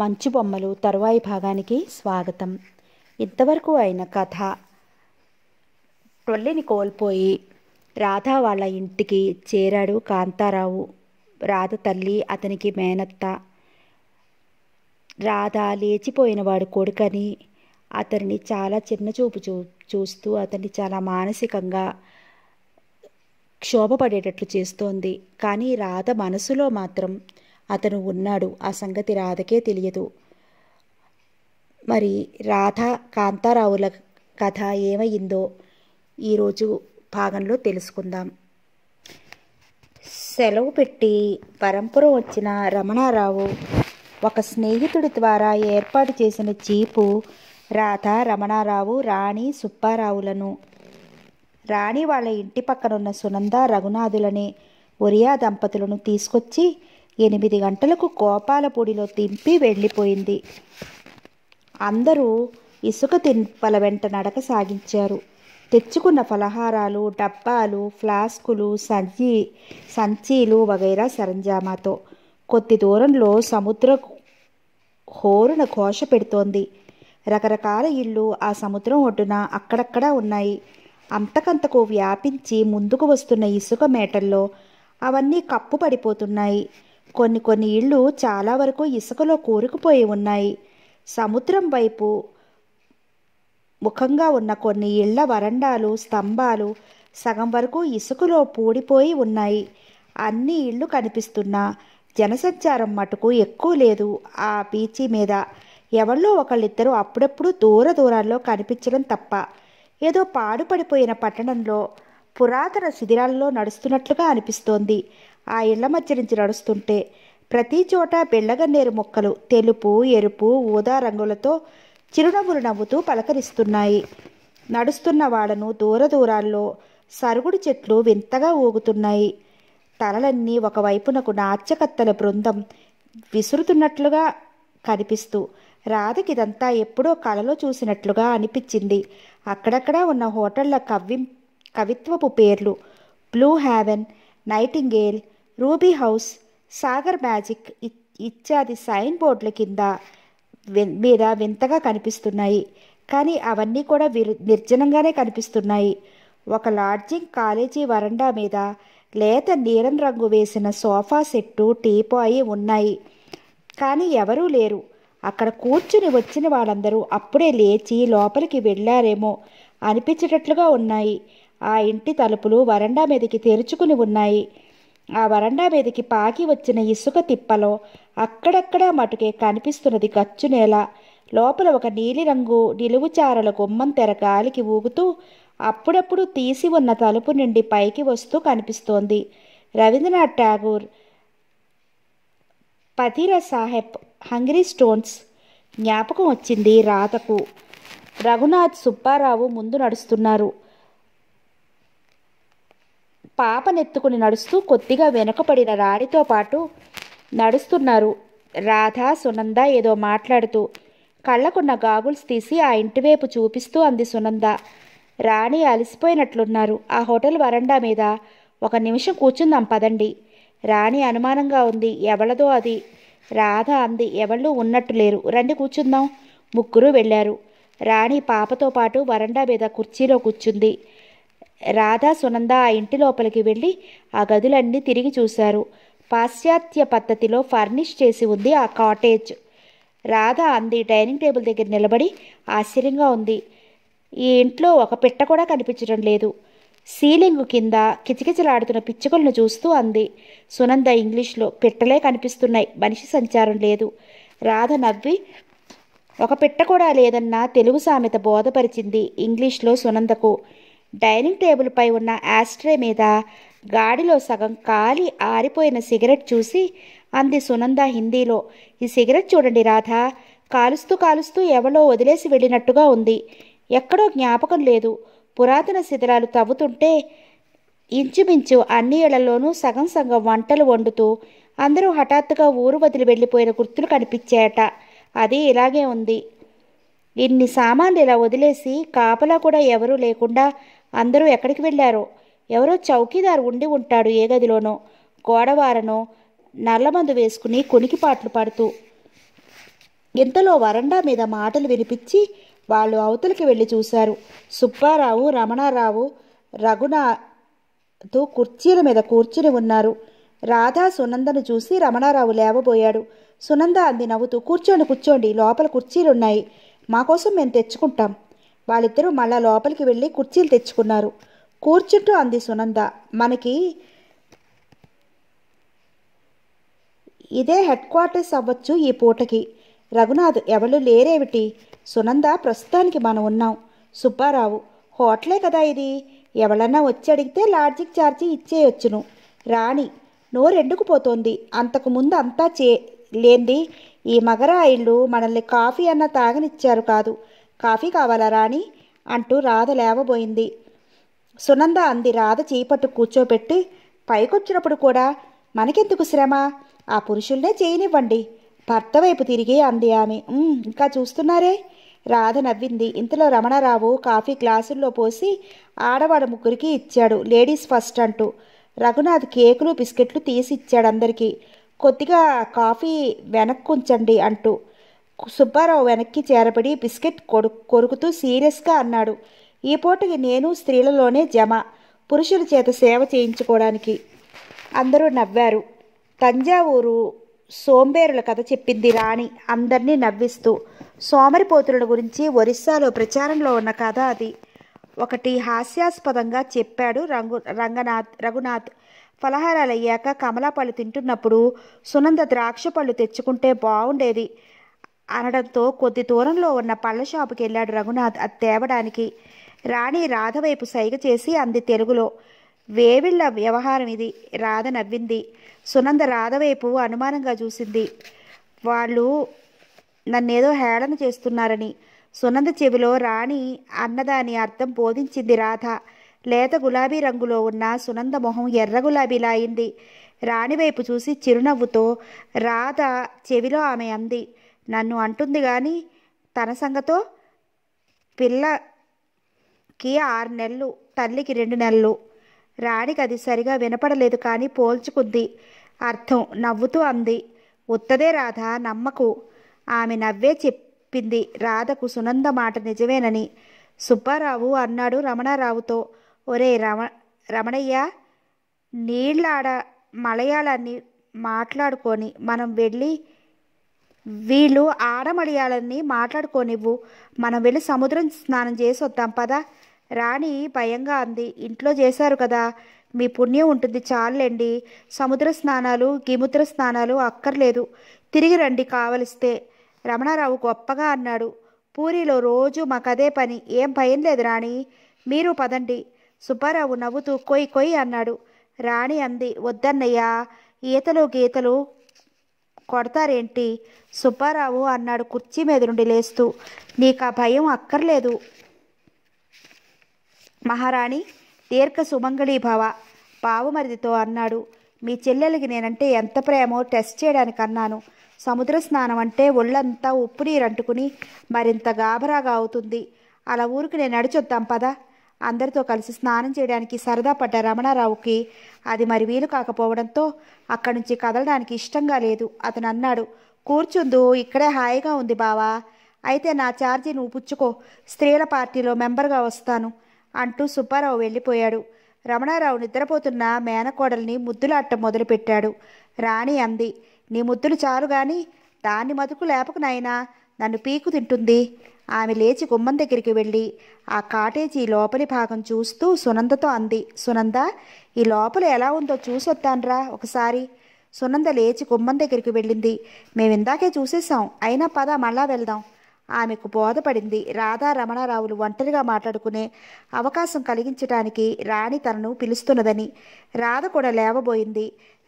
మంచు బొమ్మలు తరువాయి భాగానికి స్వాగతం ఇంతవరకు అయిన కథ టొల్లిని కోల్పోయి రాధ వాళ్ళ ఇంటికి చేరాడు కాంతారావు రాధ తల్లి అతనికి మేనత్త రాధ లేచిపోయిన వాడు కొడుకని అతన్ని చాలా చిన్నచూపు చూ చూస్తూ అతన్ని చాలా మానసికంగా క్షోభపడేటట్లు చేస్తోంది కానీ రాధ మనసులో మాత్రం అతను ఉన్నాడు ఆ సంగతి రాధకే తెలియదు మరి రాధ కాంతారావుల కథ ఏమైందో ఈరోజు భాగంలో తెలుసుకుందాం సెలవు పెట్టి పరంపర వచ్చిన రమణారావు ఒక స్నేహితుడి ద్వారా ఏర్పాటు చేసిన చీపు రాధ రమణారావు రాణి సుబ్బారావులను రాణి వాళ్ళ ఇంటి పక్కనున్న సునంద రఘునాథులని ఒరియా దంపతులను తీసుకొచ్చి ఎనిమిది గంటలకు గోపాలపూడిలో తింపి వెళ్ళిపోయింది అందరూ ఇసుక తింపల వెంట నడక సాగించారు తెచ్చుకున్న ఫలహారాలు డబ్బాలు ఫ్లాస్కులు సంచి సంచీలు వగైరా సరంజామాతో కొద్ది దూరంలో సముద్ర హోరున ఘోష పెడుతోంది రకరకాల ఇళ్ళు ఆ సముద్రం ఒడ్డున అక్కడక్కడా ఉన్నాయి అంతకంతకు వ్యాపించి ముందుకు వస్తున్న ఇసుక మేటల్లో అవన్నీ కప్పు పడిపోతున్నాయి కొన్ని కొన్ని ఇళ్ళు చాలా వరకు ఇసుకలో కూరుకుపోయి ఉన్నాయి సముద్రం వైపు ముఖంగా ఉన్న కొన్ని ఇళ్ల వరండాలు స్తంభాలు సగం వరకు ఇసుకలో పూడిపోయి ఉన్నాయి అన్ని ఇళ్ళు కనిపిస్తున్నా జనసంచారం మటుకు ఎక్కువ లేదు ఆ బీచి మీద ఎవళ్ళో ఒకళ్ళిద్దరూ అప్పుడప్పుడు దూర దూరాల్లో కనిపించడం తప్ప ఏదో పాడుపడిపోయిన పట్టణంలో పురాతన శిథిరాల్లో నడుస్తున్నట్లుగా అనిపిస్తోంది ఆ ఇళ్ల మధ్య నుంచి నడుస్తుంటే ప్రతి చోట బెళ్ళగన్నేరు మొక్కలు తెలుపు ఎరుపు ఊదా రంగులతో చిరునవ్వులు నవ్వుతూ పలకరిస్తున్నాయి నడుస్తున్న వాళ్ళను దూర దూరాల్లో సరుగుడు చెట్లు వింతగా ఊగుతున్నాయి తలలన్నీ ఒకవైపునకు నాచ్యకత్తల బృందం విసురుతున్నట్లుగా కనిపిస్తూ రాధకిదంతా ఎప్పుడో కలలో చూసినట్లుగా అనిపించింది అక్కడక్కడ ఉన్న హోటళ్ల కవి కవిత్వపు పేర్లు blue heaven nightingale ruby house Sagar magic ఇత్యాది సైన్ బోర్డుల కింద మీద వింతగా కనిపిస్తున్నాయి కానీ అవన్నీ కూడా నిర్జనంగానే కనిపిస్తున్నాయి ఒక లాడ్జింగ్ కాలేజీ వరండా మీద లేత నీలం రంగు వేసిన సోఫా సెట్టు టీపాయి ఉన్నాయి కానీ ఎవరూ లేరు అక్కడ కూర్చుని వచ్చిన వాళ్ళందరూ అప్పుడే లేచి లోపలికి వెళ్ళారేమో అనిపించేటట్లుగా ఉన్నాయి ఆ ఇంటి తలుపులు వరండా మీదకి తెరుచుకుని ఉన్నాయి ఆ వరండా మీదకి పాకి వచ్చిన ఇసుక తిప్పలో అక్కడక్కడా మటుకే కనిపిస్తున్నది గచ్చు నేల లోపల ఒక నీలిరంగు నిలువుచారల గుమ్మం తెర గాలికి ఊగుతూ అప్పుడప్పుడు తీసి ఉన్న తలుపు నుండి పైకి వస్తూ కనిపిస్తోంది రవీంద్రనాథ్ ఠాగూర్ పతిర సాహెబ్ హంగరీ స్టోన్స్ జ్ఞాపకం వచ్చింది రాధకు రఘునాథ్ సుబ్బారావు ముందు నడుస్తున్నారు నెత్తుకుని నడుస్తూ కొద్దిగా వెనుకపడిన రాణితో పాటు నడుస్తున్నారు రాధ సునంద ఏదో మాట్లాడుతూ కళ్ళకున్న గాగుల్స్ తీసి ఆ ఇంటివైపు చూపిస్తూ అంది సునంద రాణి అలసిపోయినట్లున్నారు ఆ హోటల్ వరండా మీద ఒక నిమిషం కూర్చుందాం పదండి రాణి అనుమానంగా ఉంది ఎవలదో అది రాధ అంది ఎవళ్ళు ఉన్నట్టు లేరు రండి కూర్చుందాం ముగ్గురు వెళ్ళారు రాణి పాపతో పాటు వరండా మీద కుర్చీలో కూర్చుంది రాధ సునంద ఆ ఇంటి లోపలికి వెళ్ళి ఆ గదులన్నీ తిరిగి చూశారు పాశ్చాత్య పద్ధతిలో ఫర్నిష్ చేసి ఉంది ఆ కాటేజ్ రాధ అంది డైనింగ్ టేబుల్ దగ్గర నిలబడి ఆశ్చర్యంగా ఉంది ఈ ఇంట్లో ఒక పిట్ట కూడా కనిపించడం లేదు సీలింగ్ కింద కిచకిచలాడుతున్న పిచ్చుకలను చూస్తూ అంది సునంద ఇంగ్లీష్లో పిట్టలే కనిపిస్తున్నాయి మనిషి సంచారం లేదు రాధ నవ్వి ఒక పిట్ట కూడా లేదన్న తెలుగు సామెత బోధపరిచింది ఇంగ్లీష్లో సునందకు డైనింగ్ టేబుల్పై ఉన్న యాస్ట్రే మీద గాడిలో సగం కాలి ఆరిపోయిన సిగరెట్ చూసి అంది సునంద హిందీలో ఈ సిగరెట్ చూడండి రాధ కాలుస్తూ కాలుస్తూ ఎవరో వదిలేసి వెళ్ళినట్టుగా ఉంది ఎక్కడో జ్ఞాపకం లేదు పురాతన శిథిలాలు తవ్వుతుంటే ఇంచుమించు అన్ని ఇళ్లలోనూ సగం సగం వంటలు వండుతూ అందరూ హఠాత్తుగా ఊరు వదిలి వెళ్ళిపోయిన గుర్తులు కనిపించాయట అది ఇలాగే ఉంది ఇన్ని సామాన్లు ఇలా వదిలేసి కాపలా కూడా ఎవరూ లేకుండా అందరూ ఎక్కడికి వెళ్ళారో ఎవరో చౌకీదారు ఉండి ఉంటాడు ఏ గదిలోనో గోడవారనో నల్లమందు వేసుకుని కొనికిపాట్లు పాడుతూ ఇంతలో వరండా మీద మాటలు వినిపించి వాళ్ళు అవతలికి వెళ్ళి చూశారు సుబ్బారావు రమణారావు రఘునాథ్ కుర్చీల మీద కూర్చుని ఉన్నారు రాధా సునందను చూసి రమణారావు లేవబోయాడు సునంద అంది నవ్వుతూ కూర్చోండి కూర్చోండి లోపల కుర్చీలున్నాయి మాకోసం మేము తెచ్చుకుంటాం వాళ్ళిద్దరూ మళ్ళా లోపలికి వెళ్ళి కుర్చీలు తెచ్చుకున్నారు కూర్చుంటూ అంది సునంద మనకి ఇదే హెడ్ క్వార్టర్స్ అవ్వచ్చు ఈ పూటకి రఘునాథ్ ఎవరు లేరేమిటి సునంద ప్రస్తుతానికి మనం ఉన్నాం సుబ్బారావు హోటలే కదా ఇది ఎవడన్నా వచ్చి అడిగితే లాడ్జిక్ ఛార్జీ ఇచ్చేయొచ్చును రాణి నోరెండుకుపోతోంది అంతకుముందు అంతా చే లేంది ఈ మగరాయిళ్ళు మనల్ని కాఫీ అన్న తాగనిచ్చారు కాదు కాఫీ కావాలా రాణి అంటూ రాధ లేవబోయింది సునంద అంది రాధ చేపట్టు కూర్చోబెట్టి పైకొచ్చినప్పుడు కూడా మనకెందుకు శ్రమ ఆ పురుషుల్నే చేయనివ్వండి భర్త వైపు తిరిగి అంది ఆమె ఇంకా చూస్తున్నారే రాధ నవ్వింది ఇంతలో రమణరావు కాఫీ గ్లాసుల్లో పోసి ఆడవాడ ముగ్గురికి ఇచ్చాడు లేడీస్ ఫస్ట్ అంటూ రఘునాథ్ కేకులు బిస్కెట్లు తీసి ఇచ్చాడు అందరికీ కొద్దిగా కాఫీ వెనక్కుంచండి అంటూ సుబ్బారావు వెనక్కి చేరబడి బిస్కెట్ కొడు కొరుకుతూ సీరియస్గా అన్నాడు ఈ పూటకి నేను స్త్రీలలోనే జమ పురుషుల చేత సేవ చేయించుకోవడానికి అందరూ నవ్వారు తంజావూరు సోంబేరుల కథ చెప్పింది రాణి అందరినీ నవ్విస్తూ సోమరిపోతుల గురించి ఒరిస్సాలో ప్రచారంలో ఉన్న కథ అది ఒకటి హాస్యాస్పదంగా చెప్పాడు రంగు రంగనాథ్ రఘునాథ్ ఫలహారాలు అయ్యాక కమలా పళ్ళు తింటున్నప్పుడు సునంద ద్రాక్ష పళ్ళు తెచ్చుకుంటే బాగుండేది అనడంతో కొద్ది దూరంలో ఉన్న పళ్ళ షాపుకి వెళ్ళాడు రఘునాథ్ అది తేవడానికి రాణి రాధవైపు సైగ చేసి అంది తెలుగులో వేవిళ్ళ వ్యవహారం ఇది రాధ నవ్వింది సునంద రాధవైపు అనుమానంగా చూసింది వాళ్ళు నన్నేదో హేళన చేస్తున్నారని సునంద చెవిలో రాణి అన్నదాని అర్థం బోధించింది రాధ లేత గులాబీ రంగులో ఉన్న సునంద మొహం ఎర్ర గులాబీలా అయింది రాణివైపు చూసి చిరునవ్వుతో రాధ చెవిలో ఆమె అంది నన్ను అంటుంది కానీ తన సంగతో పిల్లకి ఆరు నెలలు తల్లికి రెండు నెలలు రాణికి అది సరిగా వినపడలేదు కానీ పోల్చుకుంది అర్థం నవ్వుతూ అంది ఉత్తదే రాధ నమ్మకు ఆమె నవ్వే చెప్పింది రాధకు సునంద మాట నిజమేనని సుబ్బారావు అన్నాడు రమణారావుతో ఒరే రమ రమణయ్య నీళ్ళాడ మలయాళాన్ని మాట్లాడుకొని మనం వెళ్ళి వీళ్ళు ఆడమలయాళాన్ని మాట్లాడుకోనివ్వు మనం వెళ్ళి సముద్రం స్నానం చేసి వద్దాం పదా రాణి భయంగా అంది ఇంట్లో చేశారు కదా మీ పుణ్యం ఉంటుంది చాలండి సముద్ర స్నానాలు గిముద్ర స్నానాలు అక్కర్లేదు తిరిగి రండి కావలిస్తే రమణారావు గొప్పగా అన్నాడు పూరిలో రోజు మాకదే పని ఏం భయం లేదు రాణి మీరు పదండి సుబ్బారావు నవ్వుతూ కొయ్యి కొయ్యి అన్నాడు రాణి అంది వద్దన్నయ్యా ఈతలు గీతలు కొడతారేంటి సుబ్బారావు అన్నాడు కుర్చీ మీద నుండి లేస్తూ నీకు ఆ భయం అక్కర్లేదు మహారాణి దీర్ఘ భవ పావుమరిదితో అన్నాడు మీ చెల్లెలకి నేనంటే ఎంత ప్రేమో టెస్ట్ చేయడానికి అన్నాను సముద్ర స్నానం అంటే ఒళ్ళంతా ఉప్పు నీరు అంటుకుని మరింత గాబరాగా అవుతుంది అలా ఊరికి నేను నడిచొద్దాం పదా అందరితో కలిసి స్నానం చేయడానికి సరదా పడ్డ రమణారావుకి అది మరి వీలు కాకపోవడంతో అక్కడి నుంచి కదలడానికి ఇష్టంగా లేదు అతను అన్నాడు కూర్చుందు ఇక్కడే హాయిగా ఉంది బావా అయితే నా ఛార్జీ నువ్వు పుచ్చుకో స్త్రీల పార్టీలో మెంబర్గా వస్తాను అంటూ సుబ్బారావు వెళ్ళిపోయాడు రమణారావు నిద్రపోతున్న మేనకోడల్ని ముద్దులాట మొదలుపెట్టాడు రాణి అంది నీ ముద్దులు చాలు గాని దాన్ని మతుకు లేపకు నాయనా నన్ను పీకు తింటుంది ఆమె లేచి గుమ్మం దగ్గరికి వెళ్ళి ఆ కాటేజీ లోపలి భాగం చూస్తూ సునందతో అంది సునంద ఈ లోపల ఎలా ఉందో చూసొద్దాన్రా ఒకసారి సునంద లేచి గుమ్మం దగ్గరికి వెళ్ళింది మేమిందాకే చూసేసాం అయినా పద మళ్ళా వెళ్దాం ఆమెకు బోధపడింది రాధా రమణారావులు ఒంటరిగా మాట్లాడుకునే అవకాశం కలిగించటానికి రాణి తనను పిలుస్తున్నదని రాధ కూడా లేవబోయింది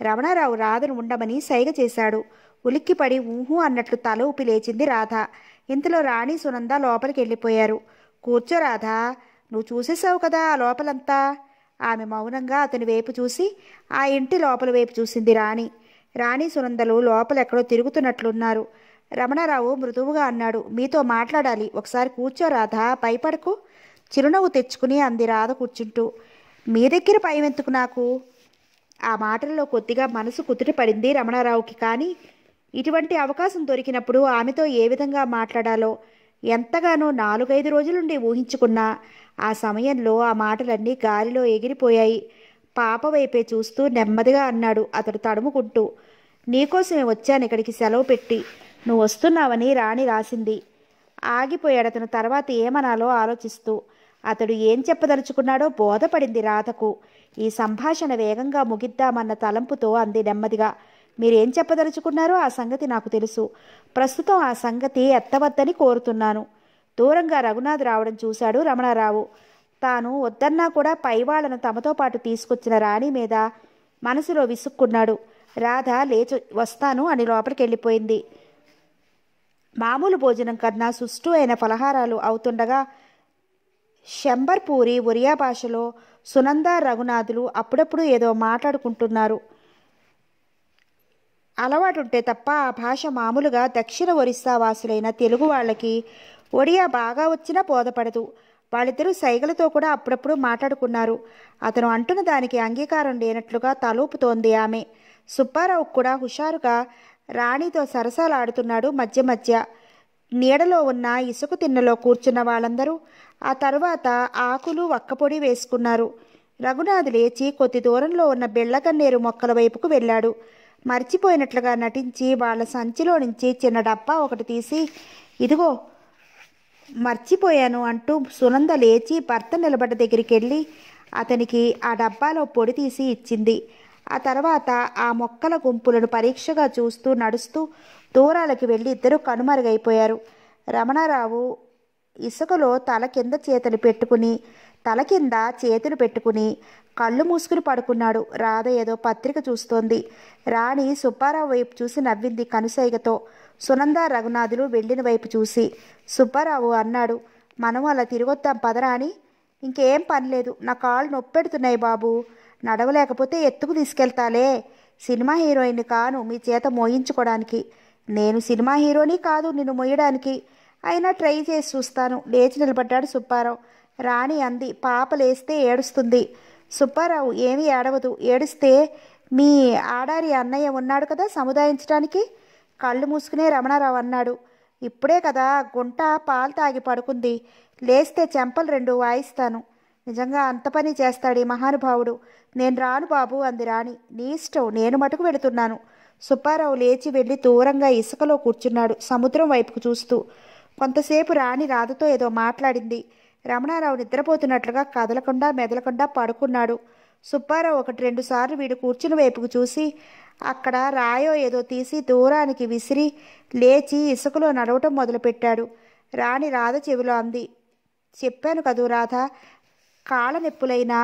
రమణారావు రాధను ఉండమని సైగ చేశాడు ఉలిక్కిపడి ఊహు అన్నట్లు తల ఊపి లేచింది రాధ ఇంతలో రాణి సునంద లోపలికి వెళ్ళిపోయారు కూర్చో రాధ నువ్వు చూసేసావు కదా ఆ లోపలంతా ఆమె మౌనంగా అతని వైపు చూసి ఆ ఇంటి లోపల వైపు చూసింది రాణి రాణి సునందలు లోపలెక్కడో తిరుగుతున్నట్లున్నారు రమణారావు మృదువుగా అన్నాడు మీతో మాట్లాడాలి ఒకసారి కూర్చో రాధా భయపడకు చిరునవ్వు తెచ్చుకుని అంది రాధ కూర్చుంటూ మీ దగ్గర భయం ఎందుకు నాకు ఆ మాటల్లో కొద్దిగా మనసు పడింది రమణారావుకి కానీ ఇటువంటి అవకాశం దొరికినప్పుడు ఆమెతో ఏ విధంగా మాట్లాడాలో ఎంతగానో నాలుగైదు రోజులుండి ఊహించుకున్నా ఆ సమయంలో ఆ మాటలన్నీ గాలిలో ఎగిరిపోయాయి పాప వైపే చూస్తూ నెమ్మదిగా అన్నాడు అతడు తడుముకుంటూ నీకోసమే వచ్చాను ఇక్కడికి సెలవు పెట్టి నువ్వు వస్తున్నావని రాణి రాసింది ఆగిపోయాడు అతను తర్వాత ఏమనాలో ఆలోచిస్తూ అతడు ఏం చెప్పదలుచుకున్నాడో బోధపడింది రాధకు ఈ సంభాషణ వేగంగా ముగిద్దామన్న తలంపుతో అంది నెమ్మదిగా మీరేం చెప్పదలుచుకున్నారో ఆ సంగతి నాకు తెలుసు ప్రస్తుతం ఆ సంగతి ఎత్తవద్దని కోరుతున్నాను దూరంగా రఘునాథ్ రావడం చూశాడు రమణారావు తాను వద్దన్నా కూడా పైవాళ్లను తమతో పాటు తీసుకొచ్చిన రాణి మీద మనసులో విసుక్కున్నాడు రాధ లేచి వస్తాను అని లోపలికి వెళ్ళిపోయింది మామూలు భోజనం కన్నా సుష్టు అయిన ఫలహారాలు అవుతుండగా శంబర్పూరి ఒరియా భాషలో సునంద రఘునాథులు అప్పుడప్పుడు ఏదో మాట్లాడుకుంటున్నారు అలవాటుంటే తప్ప ఆ భాష మామూలుగా దక్షిణ ఒరిస్సా వాసులైన తెలుగు వాళ్ళకి ఒడియా బాగా వచ్చినా బోధపడదు వాళ్ళిద్దరూ సైగలతో కూడా అప్పుడప్పుడు మాట్లాడుకున్నారు అతను అంటున్న దానికి అంగీకారం లేనట్లుగా తలూపుతోంది ఆమె సుబ్బారావు కూడా హుషారుగా రాణితో సరసాలాడుతున్నాడు మధ్య మధ్య నీడలో ఉన్న ఇసుక తిన్నలో కూర్చున్న వాళ్ళందరూ ఆ తర్వాత ఆకులు వక్కపొడి వేసుకున్నారు రఘునాథ్ లేచి కొద్ది దూరంలో ఉన్న బెళ్ళగన్నేరు మొక్కల వైపుకు వెళ్ళాడు మర్చిపోయినట్లుగా నటించి వాళ్ళ సంచిలో నుంచి చిన్న డబ్బా ఒకటి తీసి ఇదిగో మర్చిపోయాను అంటూ సునంద లేచి భర్త నిలబడ్డ దగ్గరికి వెళ్ళి అతనికి ఆ డబ్బాలో పొడి తీసి ఇచ్చింది ఆ తర్వాత ఆ మొక్కల గుంపులను పరీక్షగా చూస్తూ నడుస్తూ దూరాలకి వెళ్ళి ఇద్దరు కనుమరుగైపోయారు రమణారావు ఇసుకలో తల కింద చేతులు పెట్టుకుని తల కింద చేతులు పెట్టుకుని కళ్ళు మూసుకుని పడుకున్నాడు రాధ ఏదో పత్రిక చూస్తోంది రాణి సుబ్బారావు వైపు చూసి నవ్వింది కనుసైగతో సునంద రఘునాథులు వెళ్ళిన వైపు చూసి సుబ్బారావు అన్నాడు మనం అలా తిరిగొద్దాం పదరాని ఇంకేం ఇంకేం లేదు నా కాళ్ళు నొప్పెడుతున్నాయి బాబు నడవలేకపోతే ఎత్తుకు తీసుకెళ్తాలే సినిమా హీరోయిన్ కాను మీ చేత మోయించుకోవడానికి నేను సినిమా హీరోని కాదు నిన్ను మోయడానికి అయినా ట్రై చేసి చూస్తాను లేచి నిలబడ్డాడు సుబ్బారావు రాణి అంది పాప లేస్తే ఏడుస్తుంది సుబ్బారావు ఏమీ ఏడవదు ఏడిస్తే మీ ఆడారి అన్నయ్య ఉన్నాడు కదా సముదాయించడానికి కళ్ళు మూసుకునే రమణారావు అన్నాడు ఇప్పుడే కదా గుంట పాలు తాగి పడుకుంది లేస్తే చెంపలు రెండు వాయిస్తాను నిజంగా అంత పని చేస్తాడు ఈ మహానుభావుడు నేను రాను బాబు అంది రాణి నీ ఇష్టం నేను మటుకు వెళుతున్నాను సుబ్బారావు లేచి వెళ్ళి దూరంగా ఇసుకలో కూర్చున్నాడు సముద్రం వైపుకు చూస్తూ కొంతసేపు రాణి రాధతో ఏదో మాట్లాడింది రమణారావు నిద్రపోతున్నట్లుగా కదలకుండా మెదలకుండా పడుకున్నాడు సుబ్బారావు ఒకటి రెండు సార్లు వీడు కూర్చుని వైపుకు చూసి అక్కడ రాయో ఏదో తీసి దూరానికి విసిరి లేచి ఇసుకలో నడవటం మొదలుపెట్టాడు రాణి రాధ చెవిలో అంది చెప్పాను కదూ రాధ కాళ్ళ నెప్పులైనా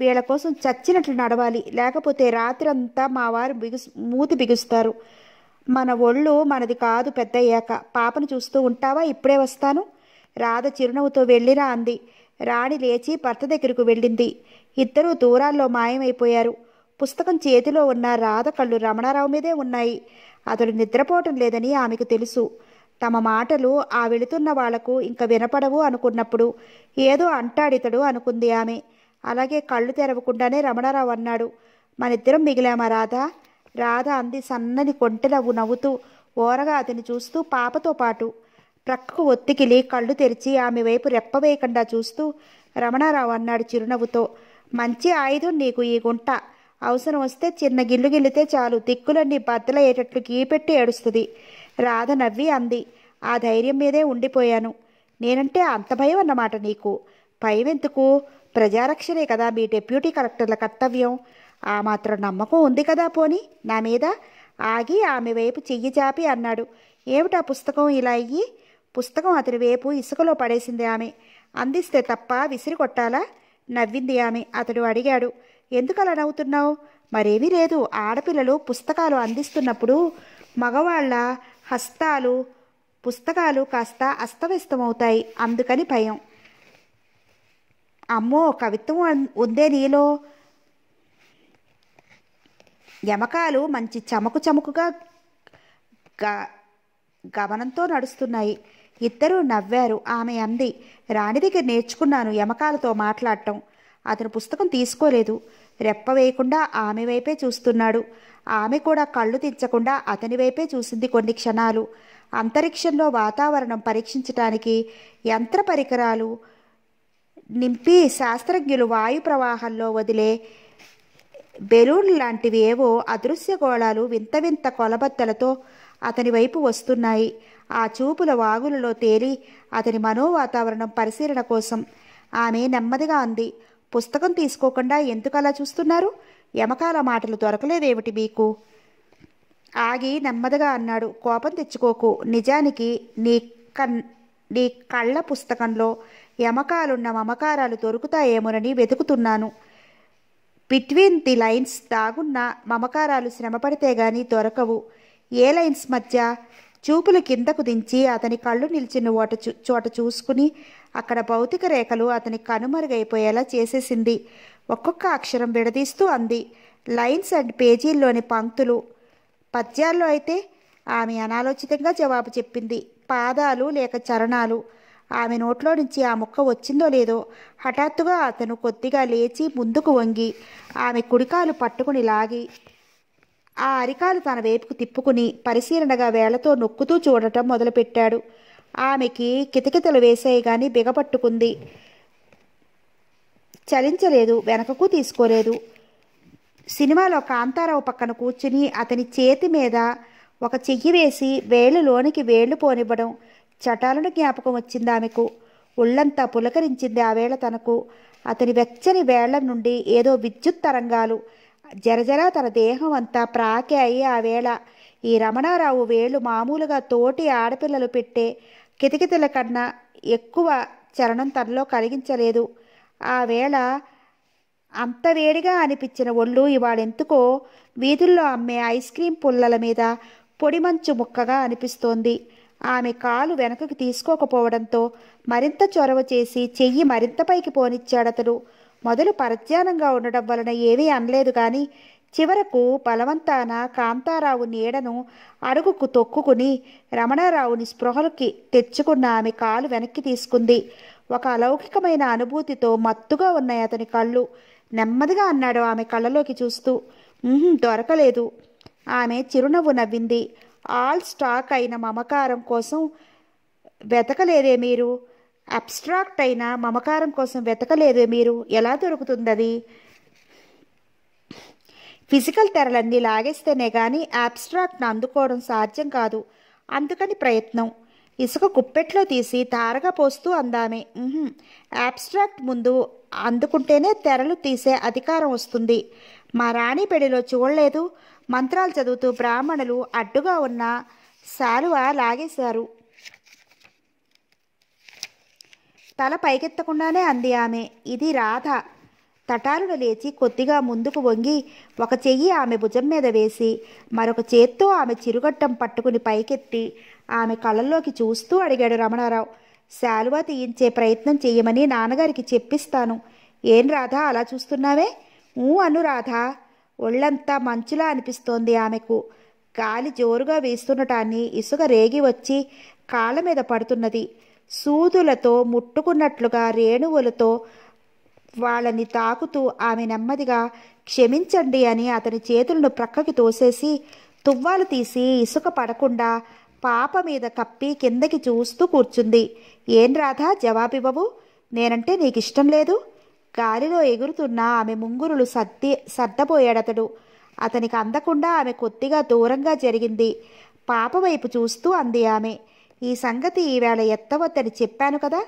వీళ్ళ కోసం చచ్చినట్లు నడవాలి లేకపోతే రాత్రంతా మా వారు బిగుస్ మూతి బిగుస్తారు మన ఒళ్ళు మనది కాదు పెద్దయ్యాక పాపను చూస్తూ ఉంటావా ఇప్పుడే వస్తాను రాధ చిరునవ్వుతో వెళ్ళిరా అంది రాణి లేచి భర్త దగ్గరకు వెళ్ళింది ఇద్దరూ దూరాల్లో మాయమైపోయారు పుస్తకం చేతిలో ఉన్న రాధ కళ్ళు రమణారావు మీదే ఉన్నాయి అతడు నిద్రపోవటం లేదని ఆమెకు తెలుసు తమ మాటలు ఆ వెళుతున్న వాళ్లకు ఇంకా వినపడవు అనుకున్నప్పుడు ఏదో అంటాడితడు అనుకుంది ఆమె అలాగే కళ్ళు తెరవకుండానే రమణారావు అన్నాడు మనిద్దరం మిగిలామా రాధ రాధ అంది సన్నని నవ్వు నవ్వుతూ ఓరగా అతని చూస్తూ పాపతో పాటు ప్రక్కకు ఒత్తికిలి కళ్ళు తెరిచి ఆమె వైపు రెప్పవేయకుండా చూస్తూ రమణారావు అన్నాడు చిరునవ్వుతో మంచి ఆయుధం నీకు ఈ గుంట అవసరం వస్తే చిన్న గిల్లు గిల్లితే చాలు దిక్కులన్నీ బద్దలయ్యేటట్లు గీపెట్టి ఏడుస్తుంది రాధ నవ్వి అంది ఆ ధైర్యం మీదే ఉండిపోయాను నేనంటే అంత భయం అన్నమాట నీకు భయం ఎందుకు ప్రజారక్షణే కదా మీ డెప్యూటీ కలెక్టర్ల కర్తవ్యం ఆ మాత్రం నమ్మకం ఉంది కదా పోని నా మీద ఆగి ఆమె వైపు చెయ్యి చాపి అన్నాడు ఏమిటా పుస్తకం ఇలా అయ్యి పుస్తకం అతని వైపు ఇసుకలో పడేసింది ఆమె అందిస్తే తప్ప విసిరి కొట్టాలా నవ్వింది ఆమె అతడు అడిగాడు ఎందుకలా నవ్వుతున్నావు మరేమీ లేదు ఆడపిల్లలు పుస్తకాలు అందిస్తున్నప్పుడు మగవాళ్ళ హస్తాలు పుస్తకాలు కాస్త అస్తవ్యస్తమవుతాయి అందుకని భయం అమ్మో కవిత్వం ఉందే నీలో యమకాలు మంచి చమకు చమకుగా గ గమనంతో నడుస్తున్నాయి ఇద్దరూ నవ్వారు ఆమె అంది రాణి దగ్గర నేర్చుకున్నాను యమకాలతో మాట్లాడటం అతను పుస్తకం తీసుకోలేదు రెప్ప వేయకుండా ఆమె వైపే చూస్తున్నాడు ఆమె కూడా కళ్ళు తెచ్చకుండా అతని వైపే చూసింది కొన్ని క్షణాలు అంతరిక్షంలో వాతావరణం పరీక్షించటానికి యంత్ర పరికరాలు నింపి శాస్త్రజ్ఞులు వాయు ప్రవాహంలో వదిలే బెలూన్ లాంటివి ఏవో అదృశ్య గోళాలు వింత వింత కొలబద్దలతో అతని వైపు వస్తున్నాయి ఆ చూపుల వాగులలో తేలి అతని మనోవాతావరణం పరిశీలన కోసం ఆమె నెమ్మదిగా అంది పుస్తకం తీసుకోకుండా ఎందుకు అలా చూస్తున్నారు యమకాల మాటలు దొరకలేదేమిటి మీకు ఆగి నెమ్మదిగా అన్నాడు కోపం తెచ్చుకోకు నిజానికి నీ కన్ నీ కళ్ళ పుస్తకంలో ఎమకాలున్న మమకారాలు దొరుకుతాయేమోనని వెతుకుతున్నాను బిట్వీన్ ది లైన్స్ దాగున్న మమకారాలు శ్రమపడితే గాని దొరకవు ఏ లైన్స్ మధ్య చూపులు కిందకు దించి అతని కళ్ళు నిలిచిన ఓట చోట చూసుకుని అక్కడ భౌతిక రేఖలు అతని కనుమరుగైపోయేలా చేసేసింది ఒక్కొక్క అక్షరం విడదీస్తూ అంది లైన్స్ అండ్ పేజీల్లోని పంక్తులు పద్యాల్లో అయితే ఆమె అనాలోచితంగా జవాబు చెప్పింది పాదాలు లేక చరణాలు ఆమె నోట్లో నుంచి ఆ ముక్క వచ్చిందో లేదో హఠాత్తుగా అతను కొద్దిగా లేచి ముందుకు వంగి ఆమె కుడికాలు పట్టుకుని లాగి ఆ అరికాలు తన వైపుకు తిప్పుకుని పరిశీలనగా వేళతో నొక్కుతూ చూడటం మొదలుపెట్టాడు ఆమెకి కితకితలు వేసాయి కానీ బిగపట్టుకుంది చలించలేదు వెనకకు తీసుకోలేదు సినిమాలో కాంతారావు పక్కన కూర్చుని అతని చేతి మీద ఒక చెయ్యి వేసి వేళ్ళు లోనికి వేళ్ళు పోనివ్వడం చటాలను జ్ఞాపకం వచ్చింది ఆమెకు ఒళ్ళంతా పులకరించింది ఆ వేళ తనకు అతని వెచ్చని వేళ్ల నుండి ఏదో విద్యుత్ తరంగాలు జరజరా తన దేహం అంతా ప్రాకే అయ్యి ఆ వేళ ఈ రమణారావు వేళ్ళు మామూలుగా తోటి ఆడపిల్లలు పెట్టే కితకితల కన్నా ఎక్కువ చలనం తనలో కలిగించలేదు ఆ వేళ అంత వేడిగా అనిపించిన ఒళ్ళు ఇవాళెందుకో వీధుల్లో అమ్మే ఐస్ క్రీం పుల్లల మీద పొడిమంచు ముక్కగా అనిపిస్తోంది ఆమె కాలు వెనకకు తీసుకోకపోవడంతో మరింత చొరవ చేసి చెయ్యి మరింత పైకి పోనిచ్చాడతడు మొదలు పరధ్యానంగా ఉండడం వలన ఏమీ అనలేదు కానీ చివరకు బలవంతాన కాంతారావు నీడను అడుగుకు తొక్కుకుని రమణారావుని స్పృహలకి తెచ్చుకున్న ఆమె కాలు వెనక్కి తీసుకుంది ఒక అలౌకికమైన అనుభూతితో మత్తుగా ఉన్నాయి అతని కళ్ళు నెమ్మదిగా అన్నాడు ఆమె కళ్ళలోకి చూస్తూ దొరకలేదు ఆమె చిరునవ్వు నవ్వింది ఆల్ స్టాక్ అయిన మమకారం కోసం వెతకలేదే మీరు అబ్స్ట్రాక్ట్ అయిన మమకారం కోసం వెతకలేదే మీరు ఎలా దొరుకుతుంది అది ఫిజికల్ తెరలన్నీ లాగేస్తేనే కానీ అబ్స్ట్రాక్ట్ను అందుకోవడం సాధ్యం కాదు అందుకని ప్రయత్నం ఇసుక కుప్పెట్లో తీసి తారగా పోస్తూ అందామే అబ్స్ట్రాక్ట్ ముందు అందుకుంటేనే తెరలు తీసే అధికారం వస్తుంది మా రాణి పెడిలో చూడలేదు మంత్రాలు చదువుతూ బ్రాహ్మణులు అడ్డుగా ఉన్న శాలువ లాగేశారు తల పైకెత్తకుండానే అంది ఆమె ఇది రాధ తటారుడు లేచి కొద్దిగా ముందుకు వంగి ఒక చెయ్యి ఆమె భుజం మీద వేసి మరొక చేత్తో ఆమె చిరుగట్టం పట్టుకుని పైకెత్తి ఆమె కళ్ళల్లోకి చూస్తూ అడిగాడు రమణారావు శాలువా తీయించే ప్రయత్నం చేయమని నాన్నగారికి చెప్పిస్తాను ఏం రాధా అలా చూస్తున్నావే ఊ అను రాధా ఒళ్ళంతా మంచులా అనిపిస్తోంది ఆమెకు గాలి జోరుగా వీస్తుండటాన్ని ఇసుక రేగి వచ్చి కాళ్ళ మీద పడుతున్నది సూదులతో ముట్టుకున్నట్లుగా రేణువులతో వాళ్ళని తాకుతూ ఆమె నెమ్మదిగా క్షమించండి అని అతని చేతులను ప్రక్కకి తోసేసి తువ్వాలు తీసి ఇసుక పడకుండా పాప మీద కప్పి కిందకి చూస్తూ కూర్చుంది ఏం రాధా జవాబివ్వవు నేనంటే నీకు ఇష్టం లేదు గాలిలో ఎగురుతున్న ఆమె ముంగురులు సర్ది సర్దపోయాడతడు అతనికి అందకుండా ఆమె కొద్దిగా దూరంగా జరిగింది పాప వైపు చూస్తూ అంది ఆమె ఈ సంగతి ఈవేళ ఎత్తవద్దని చెప్పాను కదా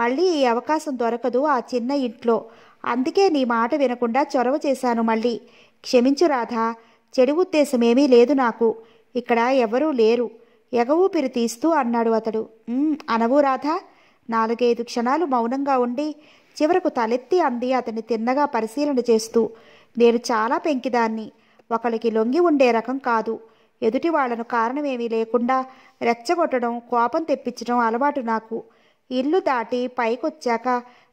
మళ్ళీ ఈ అవకాశం దొరకదు ఆ చిన్న ఇంట్లో అందుకే నీ మాట వినకుండా చొరవ చేశాను మళ్ళీ క్షమించు రాధా చెడు ఉద్దేశమేమీ లేదు నాకు ఇక్కడ ఎవరూ లేరు ఎగవూపిరి తీస్తూ అన్నాడు అతడు అనవు రాధా నాలుగైదు క్షణాలు మౌనంగా ఉండి చివరకు తలెత్తి అంది అతన్ని తిన్నగా పరిశీలన చేస్తూ నేను చాలా పెంకిదాన్ని ఒకరికి లొంగి ఉండే రకం కాదు ఎదుటి వాళ్లను కారణమేమీ లేకుండా రెచ్చగొట్టడం కోపం తెప్పించడం అలవాటు నాకు ఇల్లు దాటి పైకొచ్చాక